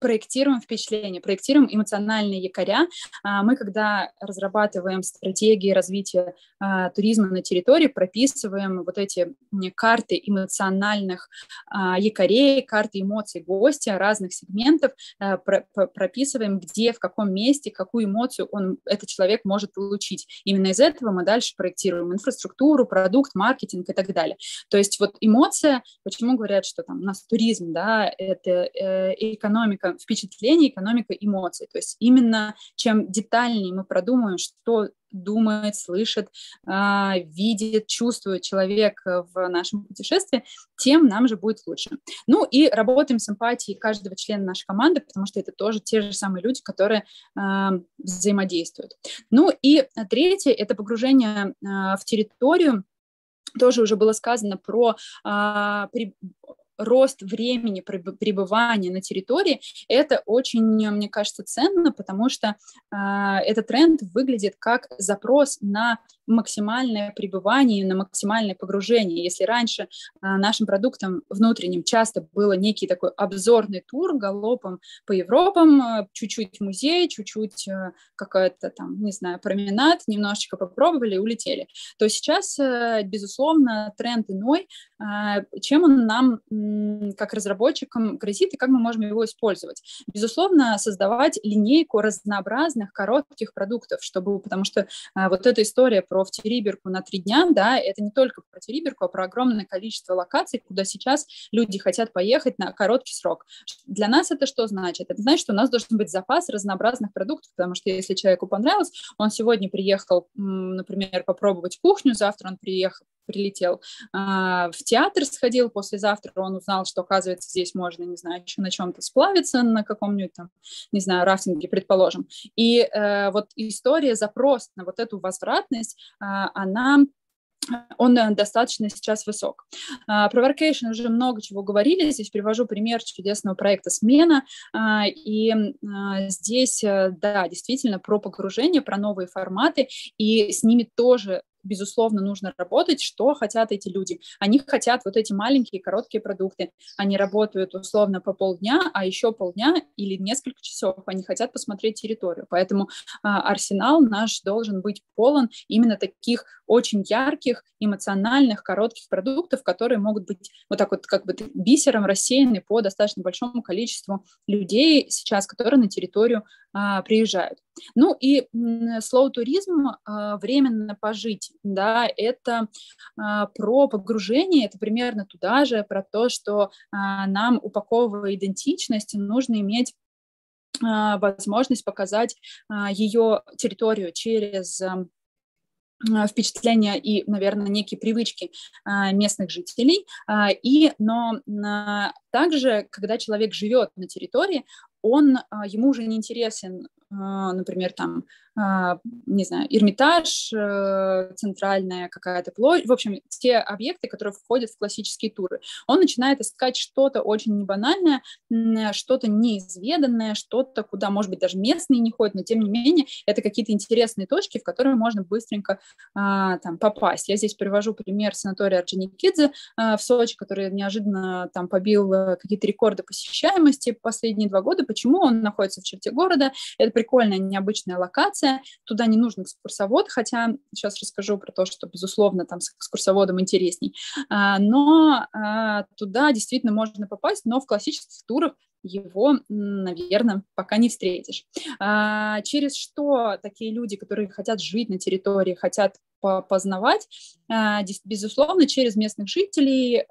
проектируем впечатление, проектируем эмоциональные якоря. А, мы, когда разрабатываем стратегии развития а, туризма на территории прописываем вот эти карты эмоциональных а, якорей, карты эмоций гостя разных сегментов, а, прописываем, где, в каком месте, какую эмоцию он, этот человек может получить. Именно из этого мы дальше проектируем инфраструктуру, продукт, маркетинг и так далее. То есть вот эмоция, почему говорят, что там у нас туризм, да, это э, экономика впечатлений, экономика эмоций. То есть именно чем детальнее мы продумаем, что думает, слышит, а, видит, чувствует человек э, в нашем путешествии, тем нам же будет лучше. Ну и работаем с эмпатией каждого члена нашей команды, потому что это тоже те же самые люди, которые а, взаимодействуют. Ну и третье – это погружение а, в территорию, тоже уже было сказано про рост времени пребывания на территории, это очень, мне кажется, ценно, потому что э, этот тренд выглядит как запрос на максимальное пребывание, на максимальное погружение. Если раньше э, нашим продуктом внутренним часто было некий такой обзорный тур галопом по Европам, э, чуть-чуть музей, чуть-чуть э, какая-то там, не знаю, променад, немножечко попробовали и улетели, то сейчас, э, безусловно, тренд иной, э, чем он нам как разработчикам грозит и как мы можем его использовать. Безусловно, создавать линейку разнообразных коротких продуктов, чтобы, потому что а, вот эта история про втериберку на три дня, да, это не только про втериберку, а про огромное количество локаций, куда сейчас люди хотят поехать на короткий срок. Для нас это что значит? Это значит, что у нас должен быть запас разнообразных продуктов, потому что если человеку понравилось, он сегодня приехал, например, попробовать кухню, завтра он приехал, прилетел. А, в театр сходил послезавтра, он узнал, что, оказывается, здесь можно, не знаю, еще на чем-то сплавиться, на каком-нибудь там, не знаю, рафтинге, предположим. И э, вот история, запрос на вот эту возвратность, э, она он э, достаточно сейчас высок. А, про Workation уже много чего говорили, здесь привожу пример чудесного проекта «Смена», а, и здесь, э, да, действительно, про погружение, про новые форматы, и с ними тоже безусловно, нужно работать, что хотят эти люди. Они хотят вот эти маленькие короткие продукты. Они работают условно по полдня, а еще полдня или несколько часов. Они хотят посмотреть территорию. Поэтому а, арсенал наш должен быть полон именно таких очень ярких, эмоциональных, коротких продуктов, которые могут быть вот так вот как бы бисером рассеяны по достаточно большому количеству людей сейчас, которые на территорию а, приезжают. Ну и слоу-туризм а, временно пожить, да, это а, про погружение, это примерно туда же, про то, что нам, упаковывая идентичность, нужно иметь возможность показать ее территорию через впечатления и, наверное, некие привычки местных жителей. И, но также, когда человек живет на территории, он, а, ему уже не интересен, а, например, там, а, не знаю, Эрмитаж, э, центральная какая-то площадь, в общем, те объекты, которые входят в классические туры. Он начинает искать что-то очень небанальное, что-то неизведанное, что-то, куда, может быть, даже местные не ходят, но тем не менее, это какие-то интересные точки, в которые можно быстренько а, там попасть. Я здесь привожу пример санатория Орджоникидзе а, в Сочи, который неожиданно там побил э, какие-то рекорды посещаемости последние два года. Почему он находится в черте города? Это прикольная, необычная локация, экскурсия, туда не нужен экскурсовод, хотя сейчас расскажу про то, что, безусловно, там с экскурсоводом интересней, а, но а, туда действительно можно попасть, но в классических турах его, наверное, пока не встретишь. А, через что такие люди, которые хотят жить на территории, хотят познавать, безусловно, через местных жителей,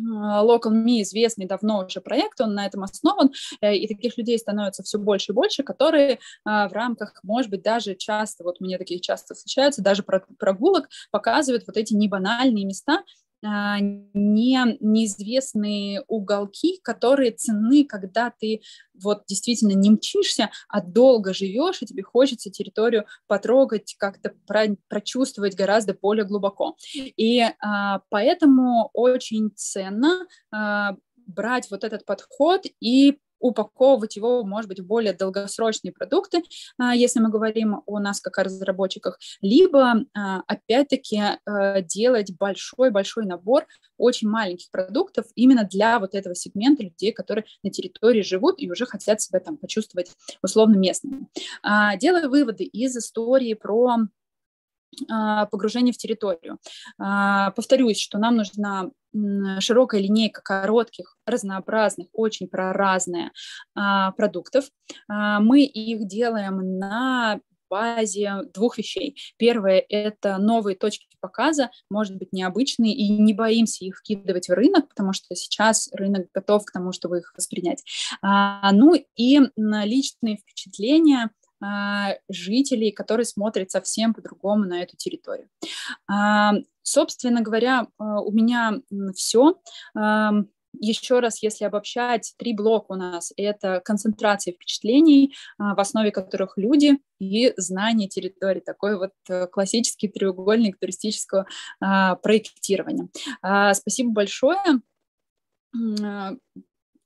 Local а, Me известный давно уже проект, он на этом основан, э, и таких людей становится все больше и больше, которые а, в рамках, может быть, даже часто, вот мне такие часто встречаются, даже прогулок показывают вот эти небанальные места, а, не, неизвестные уголки, которые ценны, когда ты вот действительно не мчишься, а долго живешь, и тебе хочется территорию потрогать, как-то про, прочувствовать гораздо более глубоко. И а, поэтому очень ценно а, брать вот этот подход и упаковывать его, может быть, в более долгосрочные продукты, а, если мы говорим о нас как о разработчиках, либо, а, опять-таки, э, делать большой-большой набор очень маленьких продуктов именно для вот этого сегмента людей, которые на территории живут и уже хотят себя там почувствовать условно местными. А, делаю выводы из истории про а, погружение в территорию. А, повторюсь, что нам нужна широкая линейка коротких, разнообразных, очень проразная а, продуктов. Мы их делаем на базе двух вещей. Первое – это новые точки показа, может быть, необычные, и не боимся их вкидывать в рынок, потому что сейчас рынок готов к тому, чтобы их воспринять. А, ну и личные впечатления – а, жителей, которые смотрят совсем по-другому на эту территорию. А, собственно говоря, а, у меня все. Еще раз, если обобщать, три блока у нас – это концентрация впечатлений, в основе которых люди и знание территории. Такой вот э, классический треугольник туристического проектирования. Спасибо большое.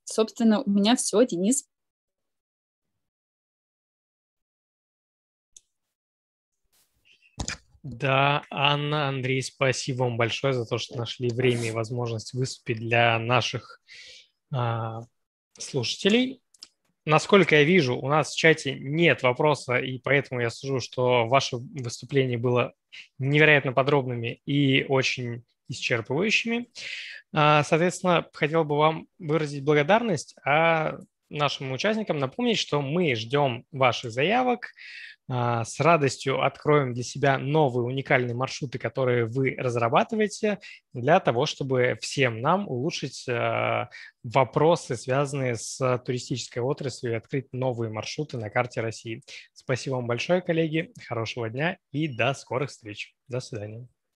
Собственно, у меня все, Денис. Да, Анна, Андрей, спасибо вам большое за то, что нашли время и возможность выступить для наших а, слушателей. Насколько я вижу, у нас в чате нет вопроса, и поэтому я сужу, что ваше выступление было невероятно подробными и очень исчерпывающими. А, соответственно, хотел бы вам выразить благодарность, а нашим участникам напомнить, что мы ждем ваших заявок а, с радостью откроем для себя новые уникальные маршруты, которые вы разрабатываете, для того, чтобы всем нам улучшить а, вопросы, связанные с туристической отраслью, и открыть новые маршруты на карте России. Спасибо вам большое, коллеги. Хорошего дня и до скорых встреч. До свидания.